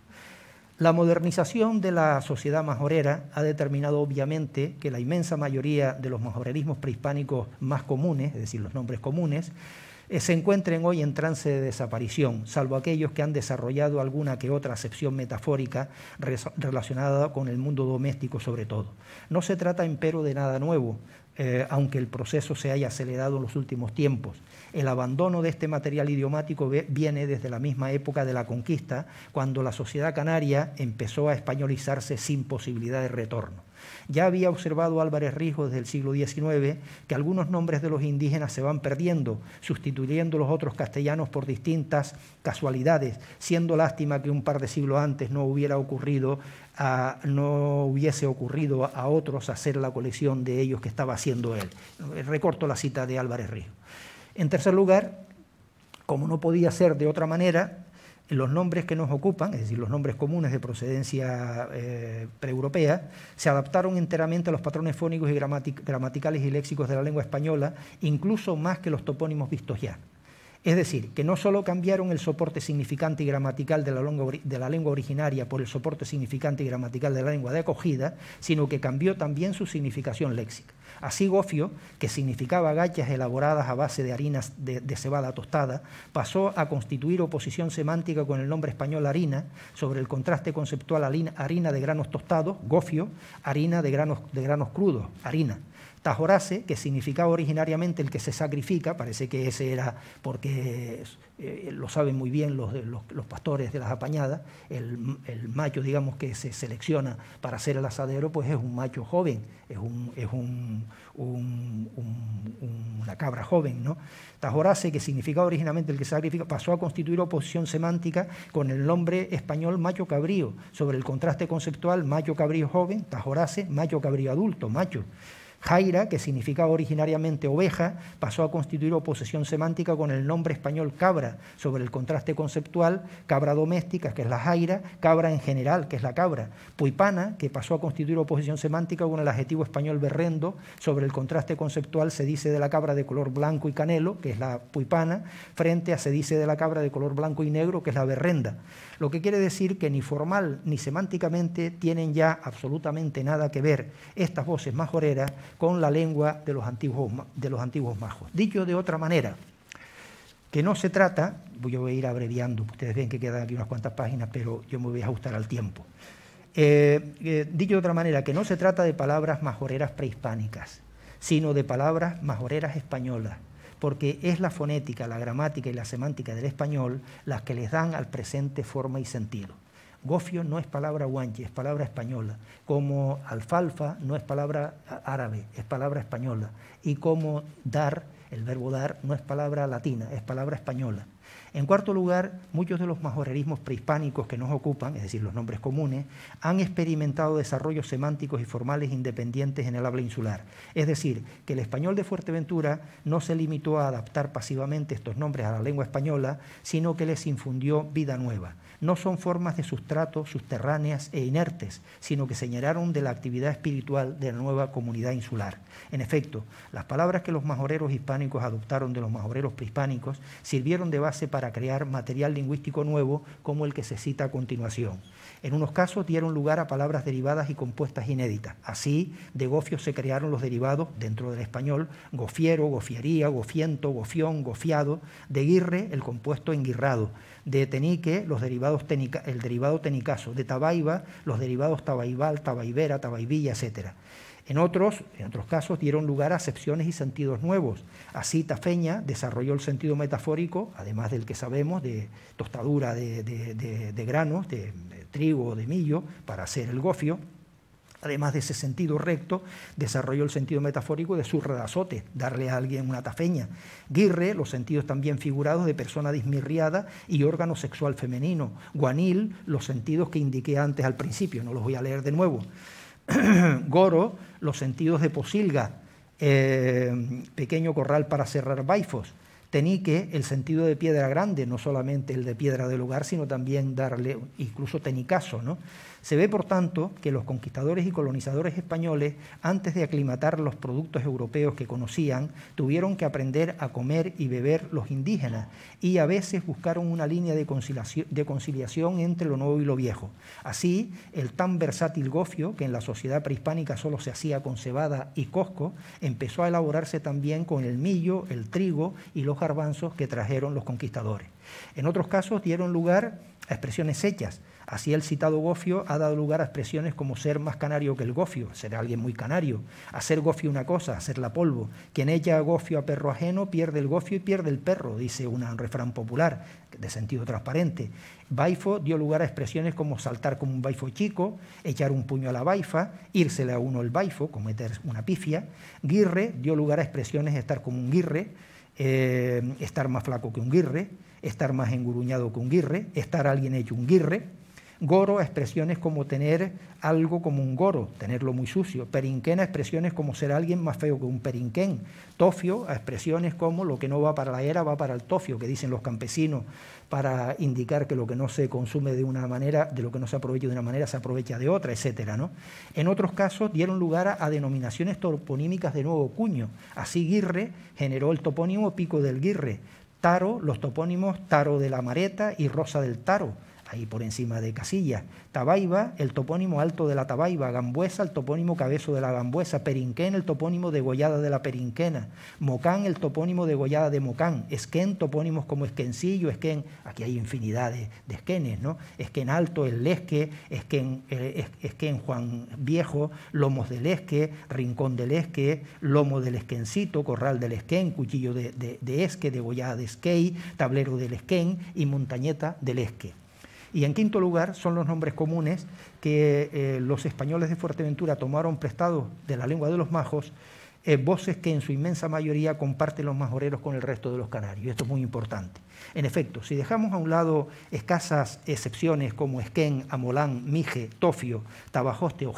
La modernización de la sociedad majorera ha determinado obviamente que la inmensa mayoría de los majorerismos prehispánicos más comunes, es decir, los nombres comunes, eh, se encuentren hoy en trance de desaparición, salvo aquellos que han desarrollado alguna que otra acepción metafórica relacionada con el mundo doméstico sobre todo. No se trata, empero, de nada nuevo, eh, aunque el proceso se haya acelerado en los últimos tiempos. El abandono de este material idiomático viene desde la misma época de la conquista, cuando la sociedad canaria empezó a españolizarse sin posibilidad de retorno. Ya había observado Álvarez Rijo desde el siglo XIX que algunos nombres de los indígenas se van perdiendo, sustituyendo los otros castellanos por distintas casualidades, siendo lástima que un par de siglos antes no hubiera ocurrido, no hubiese ocurrido a otros hacer la colección de ellos que estaba haciendo él. Recorto la cita de Álvarez Rijo. En tercer lugar, como no podía ser de otra manera, los nombres que nos ocupan, es decir, los nombres comunes de procedencia eh, preeuropea, se adaptaron enteramente a los patrones fónicos y gramaticales y léxicos de la lengua española, incluso más que los topónimos vistos ya. Es decir, que no solo cambiaron el soporte significante y gramatical de la, de la lengua originaria por el soporte significante y gramatical de la lengua de acogida, sino que cambió también su significación léxica. Así gofio, que significaba gachas elaboradas a base de harinas de, cebada tostada, pasó a constituir oposición semántica con el nombre español harina, sobre el contraste conceptual harina, de granos tostados, gofio, harina de granos, de granos crudos, harina. Tajorace, que significaba originariamente el que se sacrifica, parece que ese era porque eh, lo saben muy bien eh, los, los, pastores de las apañadas, el, macho, digamos, que se selecciona para ser el asadero, pues es un macho joven, es, un, es una cabra joven. ¿no? Tajorace, que significaba originalmente el que sacrifica, pasó a constituir oposición semántica con el nombre español macho cabrío, sobre el contraste conceptual macho cabrío joven, tajorace, macho cabrío adulto, macho. Jaira, que significaba originariamente oveja, pasó a constituir oposición semántica con el nombre español cabra, sobre el contraste conceptual, cabra doméstica, que es la jaira, cabra en general, que es la cabra. Puipana, que pasó a constituir oposición semántica con el adjetivo español berrendo, sobre el contraste conceptual se dice de la cabra de color blanco y canelo, que es la puipana, frente a se dice de la cabra de color blanco y negro, que es la berrenda. Lo que quiere decir que ni formal ni semánticamente tienen ya absolutamente nada que ver estas voces majoreras con la lengua de los antiguos, de los antiguos Dicho de otra manera, que no se trata, yo voy a ir abreviando, ustedes ven que quedan aquí unas cuantas páginas, pero yo me voy a ajustar al tiempo. Eh, eh, dicho de otra manera, que no se trata de palabras majoreras prehispánicas, sino de palabras majoreras españolas, porque es la fonética, la gramática y la semántica del español las que les dan al presente forma y sentido. Gofio no es palabra guanche, es palabra española. Como alfalfa no es palabra árabe, es palabra española. Y como dar, el verbo dar, no es palabra latina, es palabra española. En cuarto lugar, muchos de los majorerismos prehispánicos que nos ocupan, es decir, los nombres comunes, han experimentado desarrollos semánticos y formales independientes en el habla insular. Es decir, que el español de Fuerteventura no se limitó a adaptar pasivamente estos nombres a la lengua española, sino que les infundió vida nueva no son formas de sustrato subterráneas e inertes, sino que señalaron de la actividad espiritual de la nueva comunidad insular. En efecto, las palabras que los majoreros hispánicos adoptaron de los majoreros prehispánicos sirvieron de base para crear material lingüístico nuevo como el que se cita a continuación. En unos casos dieron lugar a palabras derivadas y compuestas inéditas. Así, de gofio se crearon los derivados dentro del español, gofiero, gofiaría, gofiento, gofión, gofiado, de guirre el compuesto enguirrado, de tenique los derivados el derivado tenicaso, de tabaiba los derivados tabaibal, tabaibera, tabaibilla, etc. En otros, en otros casos dieron lugar a acepciones y sentidos nuevos. Así Tafeña desarrolló el sentido metafórico, además del que sabemos, de tostadura de, de granos, de trigo o de millo para hacer el gofio. Además de ese sentido recto, desarrolló el sentido metafórico de su darle a alguien una tafeña. Guirre, los sentidos también figurados de persona dismirriada y órgano sexual femenino. Guanil, los sentidos que indiqué antes al principio, no los voy a leer de nuevo. Goro, los sentidos de posilga, eh, pequeño corral para cerrar baifos. Tenique, el sentido de piedra grande, no solamente el de piedra del lugar, sino también darle incluso tenicazo, ¿no? Se ve, por tanto, que los conquistadores y colonizadores españoles, antes de aclimatar los productos europeos que conocían, tuvieron que aprender a comer y beber los indígenas y a veces buscaron una línea de conciliación, entre lo nuevo y lo viejo. Así, el tan versátil gofio, que en la sociedad prehispánica solo se hacía con cebada y cosco, empezó a elaborarse también con el millo, el trigo y los garbanzos que trajeron los conquistadores. En otros casos dieron lugar a expresiones hechas Así el citado gofio ha dado lugar a expresiones como ser más canario que el gofio, ser alguien muy canario, hacer gofio una cosa, hacerla polvo. Quien echa gofio a perro ajeno pierde el gofio y pierde el perro, dice un refrán popular de sentido transparente. Baifo dio lugar a expresiones como saltar como un baifo chico, echar un puño a la baifa, írsele a uno el baifo, cometer una pifia. Guirre dio lugar a expresiones estar como un guirre, eh, estar más flaco que un guirre, estar más enguruñado que un guirre, estar alguien hecho un guirre Goro, expresiones como tener algo como un goro, tenerlo muy sucio. Perinquén, a expresiones como ser alguien más feo que un perinquén. Tofio, a expresiones como lo que no va para la era va para el tofio, que dicen los campesinos, para indicar que lo que no se consume de una manera, de lo que no se aprovecha de una manera, se aprovecha de otra, etc. ¿no? En otros casos dieron lugar a, denominaciones toponímicas de nuevo cuño. Así Guirre generó el topónimo Pico del Guirre. Taro, los topónimos Taro de la Mareta y Rosa del Taro ahí por encima de Casillas. Tabaiba, el topónimo alto de la Tabaiba, Gambuesa, el topónimo cabezo de la Gambuesa, Perinquén, el topónimo degollada de la Perinquena, Mocán, el topónimo degollada de Mocán, Esquén, topónimos como Esquencillo, Esquén, aquí hay infinidad de, Esquenes, ¿no? Esquén Alto, el Lesque, eh, Esquén, Juan Viejo, Lomos del Esque, Rincón del Esque, Lomo del Esquencito, Corral del Esquén, Cuchillo de, de, de Esque, degollada de Esquey, Tablero del Esquén y Montañeta del Esque. Y en quinto lugar son los nombres comunes que eh, los españoles de Fuerteventura tomaron prestados de la lengua de los majos, eh, voces que en su inmensa mayoría comparten los majoreros con el resto de los canarios. esto es muy importante. En efecto, si dejamos a un lado escasas excepciones como Esquén, Amolán, Mije, Tofio, Tabajoste o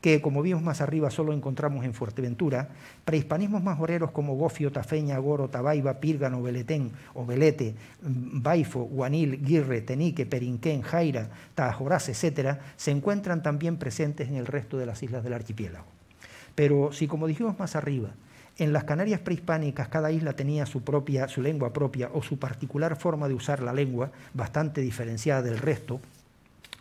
que como vimos más arriba solo encontramos en Fuerteventura, prehispanismos oreros como Gofio, Tafeña, Goro, Tabaiba, Pírgano, Beletén, Belete, Baifo, Guanil, Guirre, Tenique, Perinquén, Jaira, Tajoraz, etc., se encuentran también presentes en el resto de las islas del archipiélago. Pero si, como dijimos más arriba, en las Canarias prehispánicas cada isla tenía su propia, su lengua propia o su particular forma de usar la lengua, bastante diferenciada del resto,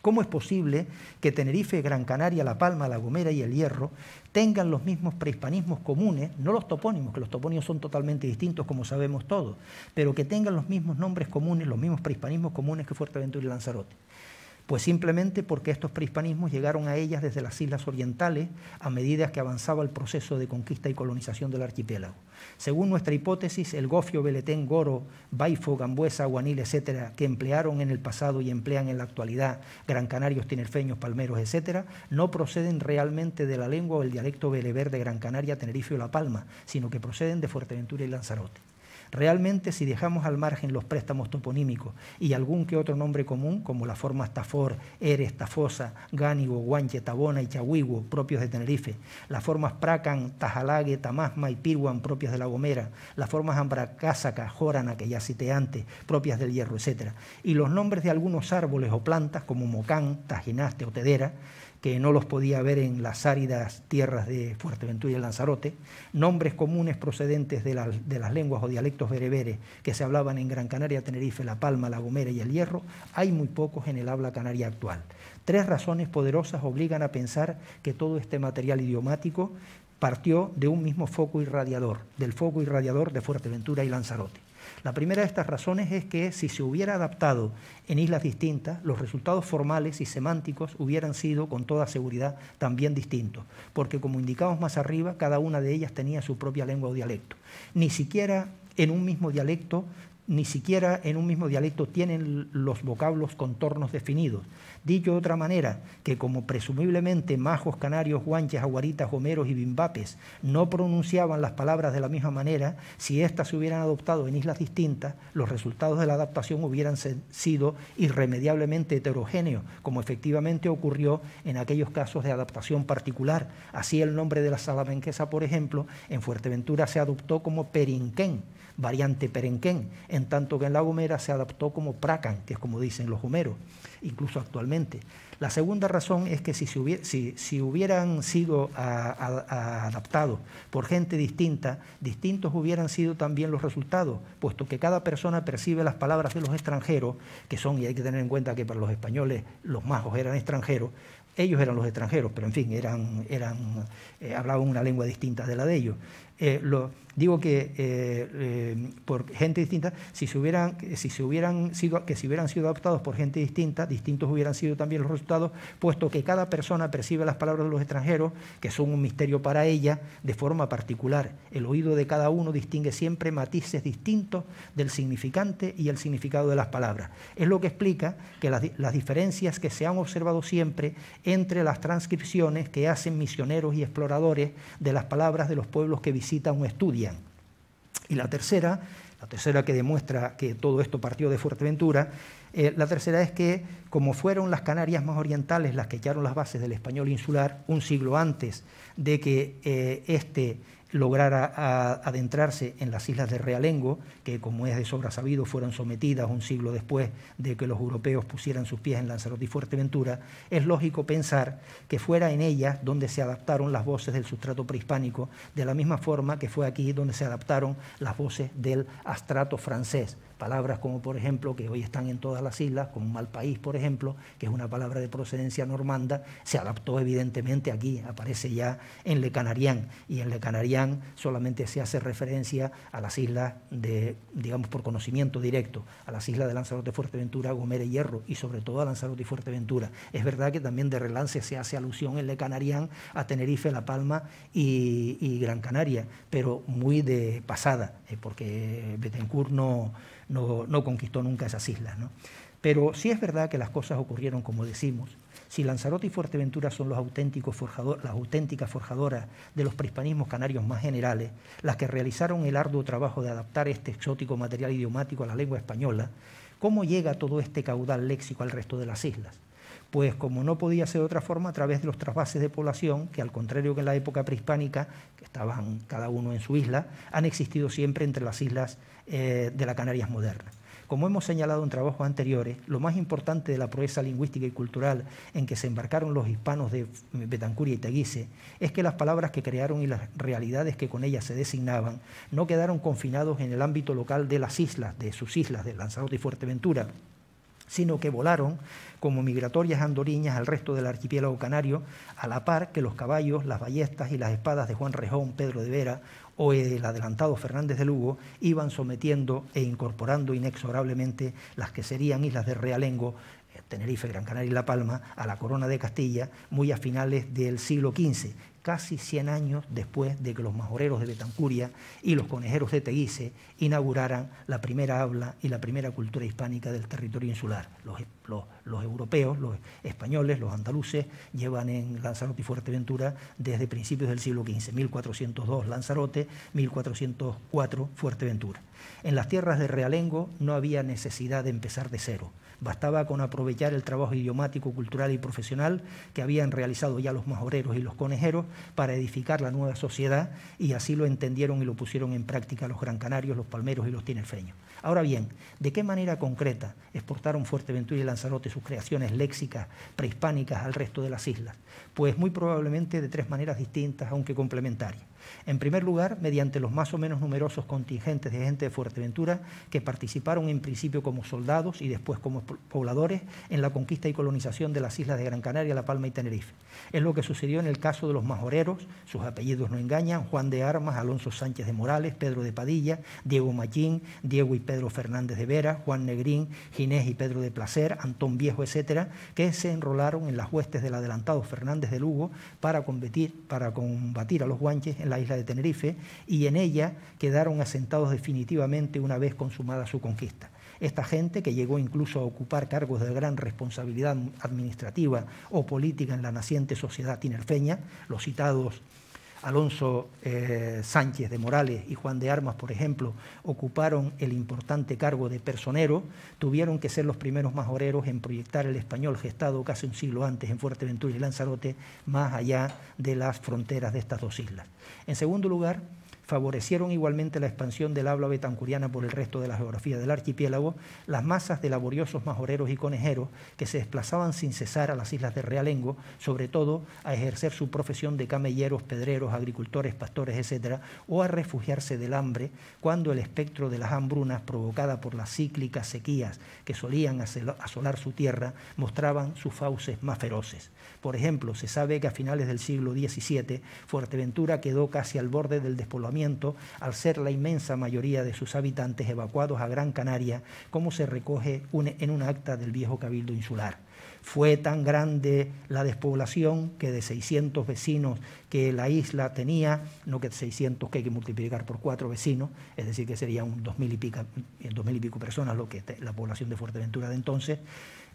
¿Cómo es posible que Tenerife, Gran Canaria, La Palma, La Gomera y El Hierro tengan los mismos prehispanismos comunes, no los topónimos, que los topónimos son totalmente distintos como sabemos todos, pero que tengan los mismos nombres comunes, los mismos prehispanismos comunes que Fuerteventura y Lanzarote? Pues simplemente porque estos prehispanismos llegaron a ellas desde las islas orientales a medida que avanzaba el proceso de conquista y colonización del archipiélago. Según nuestra hipótesis, el gofio, beletén, goro, baifo, gambuesa, guanil, etcétera, que emplearon en el pasado y emplean en la actualidad gran canarios, tinerfeños, palmeros, etcétera, no proceden realmente de la lengua o el dialecto belever de Gran Canaria, Tenerife o La Palma, sino que proceden de Fuerteventura y Lanzarote. Realmente, si dejamos al margen los préstamos toponímicos y algún que otro nombre común, como las formas Tafor, Eres, Tafosa, Gánigo, Guanche, Tabona y Chahuigo, propios de Tenerife, las formas Pracan, Tajalague, Tamasma y Piruan, propias de La Gomera, las formas Ambracásaca, Jorana, que ya cité antes, propias del Hierro, etc., y los nombres de algunos árboles o plantas, como Mocán, Tajinaste o Tedera, que no los podía ver en las áridas tierras de Fuerteventura y Lanzarote, nombres comunes procedentes de, las lenguas o dialectos bereberes que se hablaban en Gran Canaria, Tenerife, La Palma, La Gomera y El Hierro, hay muy pocos en el habla canaria actual. Tres razones poderosas obligan a pensar que todo este material idiomático partió de un mismo foco irradiador, del foco irradiador de Fuerteventura y Lanzarote. La primera de estas razones es que si se hubiera adaptado en islas distintas, los resultados formales y semánticos hubieran sido con toda seguridad también distintos, porque como indicamos más arriba, cada una de ellas tenía su propia lengua o dialecto. Ni siquiera en un mismo dialecto ni siquiera en un mismo dialecto tienen los vocablos contornos definidos. Dicho de otra manera, que como presumiblemente majos, canarios, guanches, aguaritas, homeros y bimbapes no pronunciaban las palabras de la misma manera, si éstas se hubieran adoptado en islas distintas, los resultados de la adaptación hubieran sido irremediablemente heterogéneos, como efectivamente ocurrió en aquellos casos de adaptación particular. Así el nombre de la salamanquesa, por ejemplo, en Fuerteventura se adoptó como perinquén, variante perenquén, en tanto que en La Gomera se adaptó como pracan, que es como dicen los homeros. Incluso actualmente la segunda razón es que si, hubieran sido adaptados por gente distinta, distintos hubieran sido también los resultados, puesto que cada persona percibe las palabras de los extranjeros, que son, y hay que tener en cuenta que para los españoles los majos eran extranjeros, ellos eran los extranjeros, pero en fin, eran, eran, eh, hablaban una lengua distinta de la de ellos. Eh, lo, digo que eh, eh, por gente distinta, si se hubieran, si se hubieran sido, que si hubieran sido adoptados por gente distinta, distintos hubieran sido también los resultados, puesto que cada persona percibe las palabras de los extranjeros, que son un misterio para ella, de forma particular. El oído de cada uno distingue siempre matices distintos del significante y el significado de las palabras. Es lo que explica que las, las diferencias que se han observado siempre entre las transcripciones que hacen misioneros y exploradores de las palabras de los pueblos que visitan estudian. Y la tercera, la tercera que demuestra que todo esto partió de Fuerteventura, eh, la tercera es que como fueron las Canarias más orientales las que echaron las bases del español insular un siglo antes de que eh, este lograra adentrarse en las islas de Realengo, que como es de sobra sabido fueron sometidas un siglo después de que los europeos pusieran sus pies en Lanzarote y Fuerteventura, es lógico pensar que fuera en ellas donde se adaptaron las voces del sustrato prehispánico, de la misma forma que fue aquí donde se adaptaron las voces del astrato francés. Palabras como, por ejemplo, que hoy están en todas las islas, como mal país, por ejemplo, que es una palabra de procedencia normanda, se adaptó evidentemente aquí, aparece ya en Le Canarián. Y en Le Canarián solamente se hace referencia a las islas de, digamos, por conocimiento directo, a las islas de Lanzarote, Fuerteventura, Gomera y Hierro, y sobre todo a Lanzarote y Fuerteventura. Es verdad que también de relance se hace alusión en Le Canarián a Tenerife, La Palma y, Gran Canaria, pero muy de pasada, eh, porque Betancourt no, no, conquistó nunca esas islas. ¿no? Pero sí es verdad que las cosas ocurrieron como decimos. Si Lanzarote y Fuerteventura son los auténticos forjador, las auténticas forjadoras de los prehispanismos canarios más generales, las que realizaron el arduo trabajo de adaptar este exótico material idiomático a la lengua española, ¿cómo llega todo este caudal léxico al resto de las islas? pues como no podía ser de otra forma, a través de los trasvases de población, que al contrario que en la época prehispánica, que estaban cada uno en su isla, han existido siempre entre las islas eh, de la Canarias moderna. Como hemos señalado en trabajos anteriores, lo más importante de la proeza lingüística y cultural en que se embarcaron los hispanos de Betancuria y Teguise es que las palabras que crearon y las realidades que con ellas se designaban no quedaron confinados en el ámbito local de las islas, de sus islas, de Lanzarote y Fuerteventura, sino que volaron como migratorias andoriñas al resto del archipiélago canario, a la par que los caballos, las ballestas y las espadas de Juan Rejón, Pedro de Vera o el adelantado Fernández de Lugo iban sometiendo e incorporando inexorablemente las que serían islas de Realengo, eh, Tenerife, Gran Canaria y La Palma, a la corona de Castilla, muy a finales del siglo XV, casi 100 años después de que los majoreros de Betancuria y los conejeros de Teguise inauguraran la primera habla y la primera cultura hispánica del territorio insular. Los, e, europeos, los españoles, los andaluces llevan en Lanzarote y Fuerteventura desde principios del siglo XV, 1402 Lanzarote, 1404 Fuerteventura. En las tierras de Realengo no había necesidad de empezar de cero Bastaba con aprovechar el trabajo idiomático, cultural y profesional que habían realizado ya los majoreros y los conejeros para edificar la nueva sociedad y así lo entendieron y lo pusieron en práctica los gran canarios, los palmeros y los tinerfeños. Ahora bien, ¿de qué manera concreta exportaron Fuerteventura y Lanzarote sus creaciones léxicas prehispánicas al resto de las islas? Pues muy probablemente de tres maneras distintas, aunque complementarias. En primer lugar, mediante los más o menos numerosos contingentes de gente de Fuerteventura que participaron en principio como soldados y después como pobladores en la conquista y colonización de las islas de Gran Canaria, La Palma y Tenerife. Es lo que sucedió en el caso de los majoreros, sus apellidos no engañan, Juan de Armas, Alonso Sánchez de Morales, Pedro de Padilla, Diego Machín, Diego y Pedro Fernández de Vera, Juan Negrín, Ginés y Pedro de Placer, Antón Viejo, etcétera, que se enrolaron en las huestes del adelantado Fernández de Lugo para combatir, para combatir a los guanches en la isla de Tenerife, y en ella quedaron asentados definitivamente una vez consumada su conquista. Esta gente, que llegó incluso a ocupar cargos de gran responsabilidad administrativa o política en la naciente sociedad tinerfeña, los citados Alonso eh, Sánchez de Morales y Juan de Armas, por ejemplo, ocuparon el importante cargo de personero, tuvieron que ser los primeros majoreros en proyectar el español gestado casi un siglo antes en Fuerteventura y Lanzarote, más allá de las fronteras de estas dos islas. En segundo lugar, favorecieron igualmente la expansión del habla betancuriana por el resto de la geografía del archipiélago, las masas de laboriosos majoreros y conejeros que se desplazaban sin cesar a las islas de Realengo, sobre todo a ejercer su profesión de camelleros, pedreros, agricultores, pastores, etc., o a refugiarse del hambre cuando el espectro de las hambrunas provocada por las cíclicas sequías que solían asolar su tierra mostraban sus fauces más feroces. Por ejemplo, se sabe que a finales del siglo XVII Fuerteventura quedó casi al borde del despoblamiento al ser la inmensa mayoría de sus habitantes evacuados a Gran Canaria, como se recoge en un acta del viejo Cabildo Insular. Fue tan grande la despoblación que de 600 vecinos que la isla tenía, no que 600 que hay que multiplicar por cuatro vecinos, es decir, que serían 2.000 y, y pico personas lo que este, la población de Fuerteventura de entonces,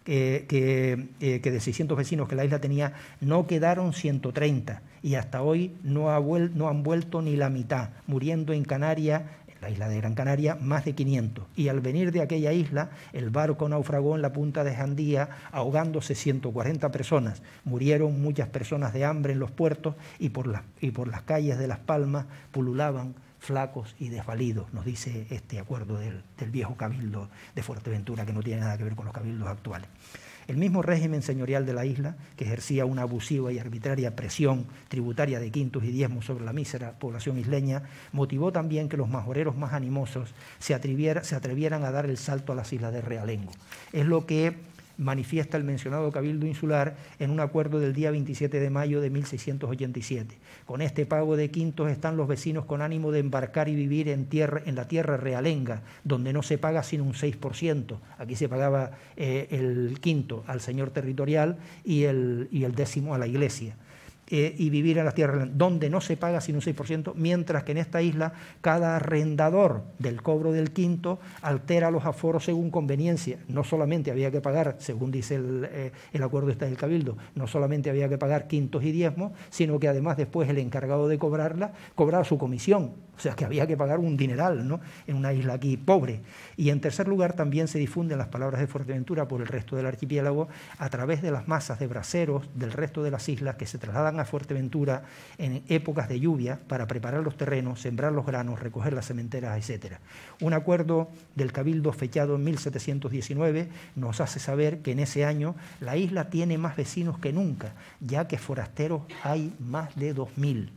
eh, que, de 600 vecinos que la isla tenía, no quedaron 130 y hasta hoy no, han vuelto ni la mitad, muriendo en Canarias en la isla de Gran Canaria, más de 500. Y al venir de aquella isla, el barco naufragó en la punta de Jandía, ahogándose 140 personas. Murieron muchas personas de hambre en los puertos y por y por las calles de Las Palmas pululaban flacos y desvalidos, nos dice este acuerdo del, viejo cabildo de Fuerteventura, que no tiene nada que ver con los cabildos actuales. El mismo régimen señorial de la isla, que ejercía una abusiva y arbitraria presión tributaria de quintos y diezmos sobre la mísera población isleña, motivó también que los majoreros más animosos se, se atrevieran a dar el salto a las islas de Realengo. Es lo que manifiesta el mencionado Cabildo Insular en un acuerdo del día 27 de mayo de 1687. Con este pago de quintos están los vecinos con ánimo de embarcar y vivir en, tierra, en la tierra realenga, donde no se paga sino un 6%. Aquí se pagaba eh, el quinto al señor territorial y el, y el décimo a la iglesia. Eh, y vivir en las tierras, donde no se paga sino un 6%, mientras que en esta isla cada arrendador del cobro del quinto altera los aforos según conveniencia. No solamente había que pagar, según dice el, eh, el acuerdo está del Cabildo, no solamente había que pagar quintos y diezmos, sino que además después el encargado de cobrarla cobraba su comisión o sea, que había que pagar un dineral ¿no? en una isla aquí pobre. Y en tercer lugar, también se difunden las palabras de Fuerteventura por el resto del archipiélago a través de las masas de braseros del resto de las islas que se trasladan a Fuerteventura en épocas de lluvia para preparar los terrenos, sembrar los granos, recoger las cementeras, etc. Un acuerdo del Cabildo fechado en 1719 nos hace saber que en ese año la isla tiene más vecinos que nunca, ya que forasteros hay más de 2.000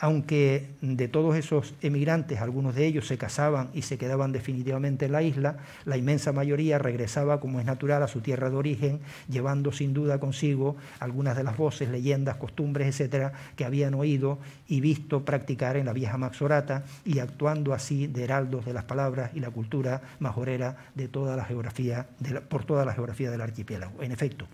aunque de todos esos emigrantes, algunos de ellos se casaban y se quedaban definitivamente en la isla, la inmensa mayoría regresaba, como es natural, a su tierra de origen, llevando sin duda consigo algunas de las voces, leyendas, costumbres, etcétera, que habían oído y visto practicar en la vieja Maxorata y actuando así de heraldos de las palabras y la cultura majorera de toda la geografía, por toda la geografía del archipiélago. En efecto,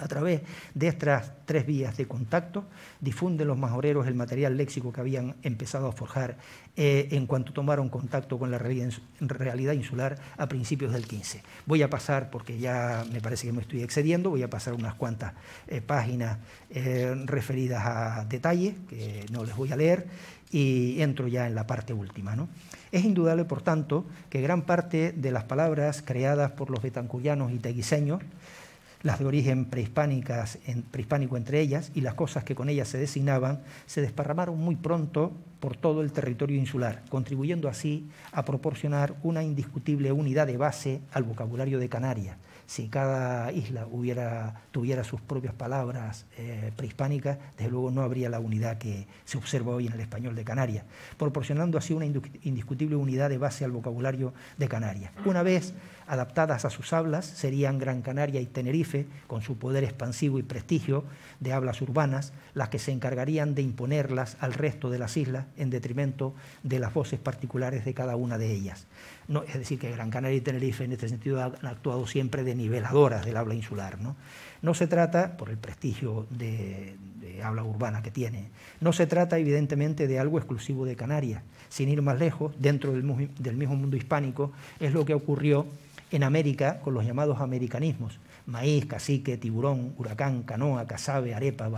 a través de estas tres vías de contacto, difunden los majoreros el material léxico que habían empezado a forjar eh, en cuanto tomaron contacto con la realidad insular a principios del 15. Voy a pasar, porque ya me parece que me estoy excediendo, voy a pasar unas cuantas eh, páginas eh, referidas a detalles, que no les voy a leer, y entro ya en la parte última. ¿no? Es indudable, por tanto, que gran parte de las palabras creadas por los betancuyanos y teguiseños las de origen prehispánicas, en, prehispánico entre ellas, y las cosas que con ellas se designaban, se desparramaron muy pronto por todo el territorio insular, contribuyendo así a proporcionar una indiscutible unidad de base al vocabulario de Canarias, si cada isla tuviera sus propias palabras eh, prehispánicas, desde luego no habría la unidad que se observa hoy en el español de Canarias, proporcionando así una indiscutible unidad de base al vocabulario de Canarias. Una vez adaptadas a sus hablas, serían Gran Canaria y Tenerife, con su poder expansivo y prestigio de hablas urbanas, las que se encargarían de imponerlas al resto de las islas en detrimento de las voces particulares de cada una de ellas es decir, que Gran Canaria y Tenerife en este sentido han actuado siempre de niveladoras del habla insular. No, se trata, por el prestigio de, habla urbana que tiene, no se trata evidentemente de algo exclusivo de Canarias. Sin ir más lejos, dentro del mismo mundo hispánico, es lo que ocurrió en América con los llamados americanismos maíz, cacique, tiburón, huracán, canoa, casabe, arepa,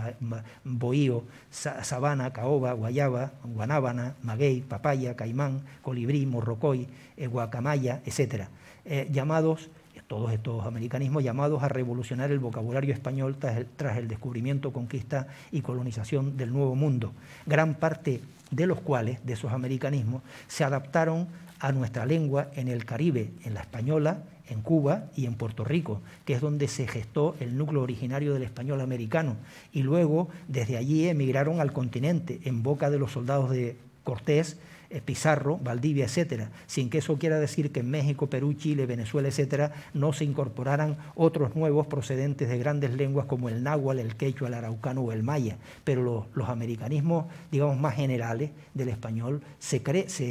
bohío, sabana, caoba, guayaba, guanábana, maguey, papaya, caimán, colibrí, morrocoy, eh, guacamaya, etc. Eh, llamados todos estos americanismos llamados a revolucionar el vocabulario español tras el, descubrimiento, conquista y colonización del Nuevo Mundo, gran parte de los cuales, de esos americanismos, se adaptaron a nuestra lengua en el Caribe, en la española, en Cuba y en Puerto Rico, que es donde se gestó el núcleo originario del español americano. Y luego desde allí emigraron al continente en boca de los soldados de Cortés, eh, Pizarro, Valdivia, etcétera, sin que eso quiera decir que en México, Perú, Chile, Venezuela, etcétera, no se incorporaran otros nuevos procedentes de grandes lenguas como el náhuatl, el quechua, el araucano o el maya, pero los, americanismos, digamos, más generales del español se,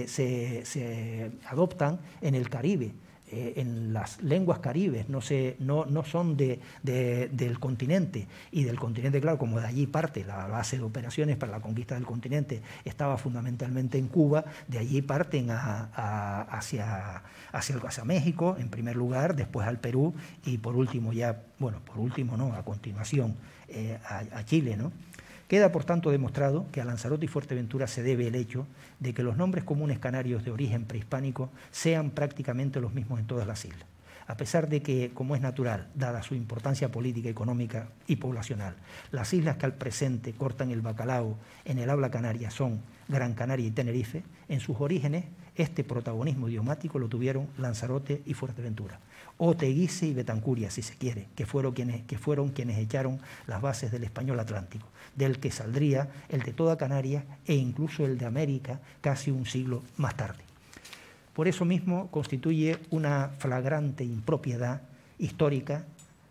se adoptan en el Caribe eh, en las lenguas caribes, no, se, no, no son de, del continente. Y del continente, claro, como de allí parte la base de operaciones para la conquista del continente estaba fundamentalmente en Cuba, de allí parten a, hacia, hacia, hacia México, en primer lugar, después al Perú y por último ya, bueno, por último no, a continuación eh, a, a Chile, ¿no? Queda, por tanto, demostrado que a Lanzarote y Fuerteventura se debe el hecho de que los nombres comunes canarios de origen prehispánico sean prácticamente los mismos en todas las islas a pesar de que, como es natural, dada su importancia política, económica y poblacional, las islas que al presente cortan el bacalao en el habla canaria son Gran Canaria y Tenerife, en sus orígenes este protagonismo idiomático lo tuvieron Lanzarote y Fuerteventura o Teguise y Betancuria, si se quiere, que fueron, quienes, que fueron quienes echaron las bases del español atlántico, del que saldría el de toda Canarias e incluso el de América casi un siglo más tarde. Por eso mismo constituye una flagrante impropiedad histórica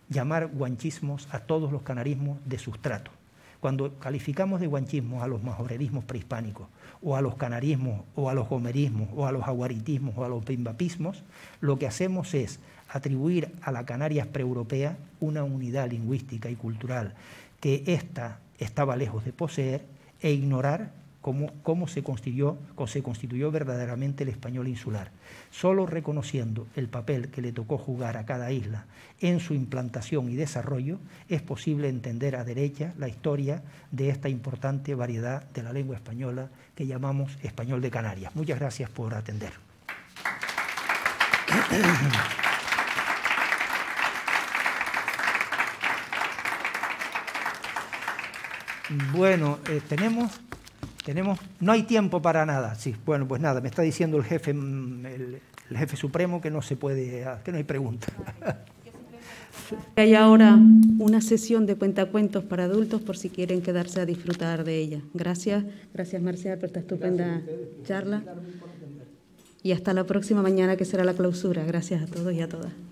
llamar guanchismos a todos los canarismos de sustrato. Cuando calificamos de guanchismos a los majorerismos prehispánicos, o a los canarismos, o a los gomerismos, o a los aguaritismos, o a los bimbapismos, lo que hacemos es atribuir a la Canarias preeuropea una unidad lingüística y cultural que ésta estaba lejos de poseer e ignorar cómo, cómo se, constituyó, cómo se constituyó verdaderamente el español insular. Solo reconociendo el papel que le tocó jugar a cada isla en su implantación y desarrollo es posible entender a derecha la historia de esta importante variedad de la lengua española que llamamos español de Canarias. Muchas gracias por atender. Bueno, eh, tenemos, tenemos, no hay tiempo para nada. Sí, bueno, pues nada, me está diciendo el jefe, mm, el, jefe supremo que no se puede, ah, que no hay pregunta. Hay ahora una sesión de cuentacuentos para adultos por si quieren quedarse a disfrutar de ella. Gracias, gracias Marcial por esta estupenda charla. Y hasta la próxima mañana que será la clausura. Gracias a todos y a todas.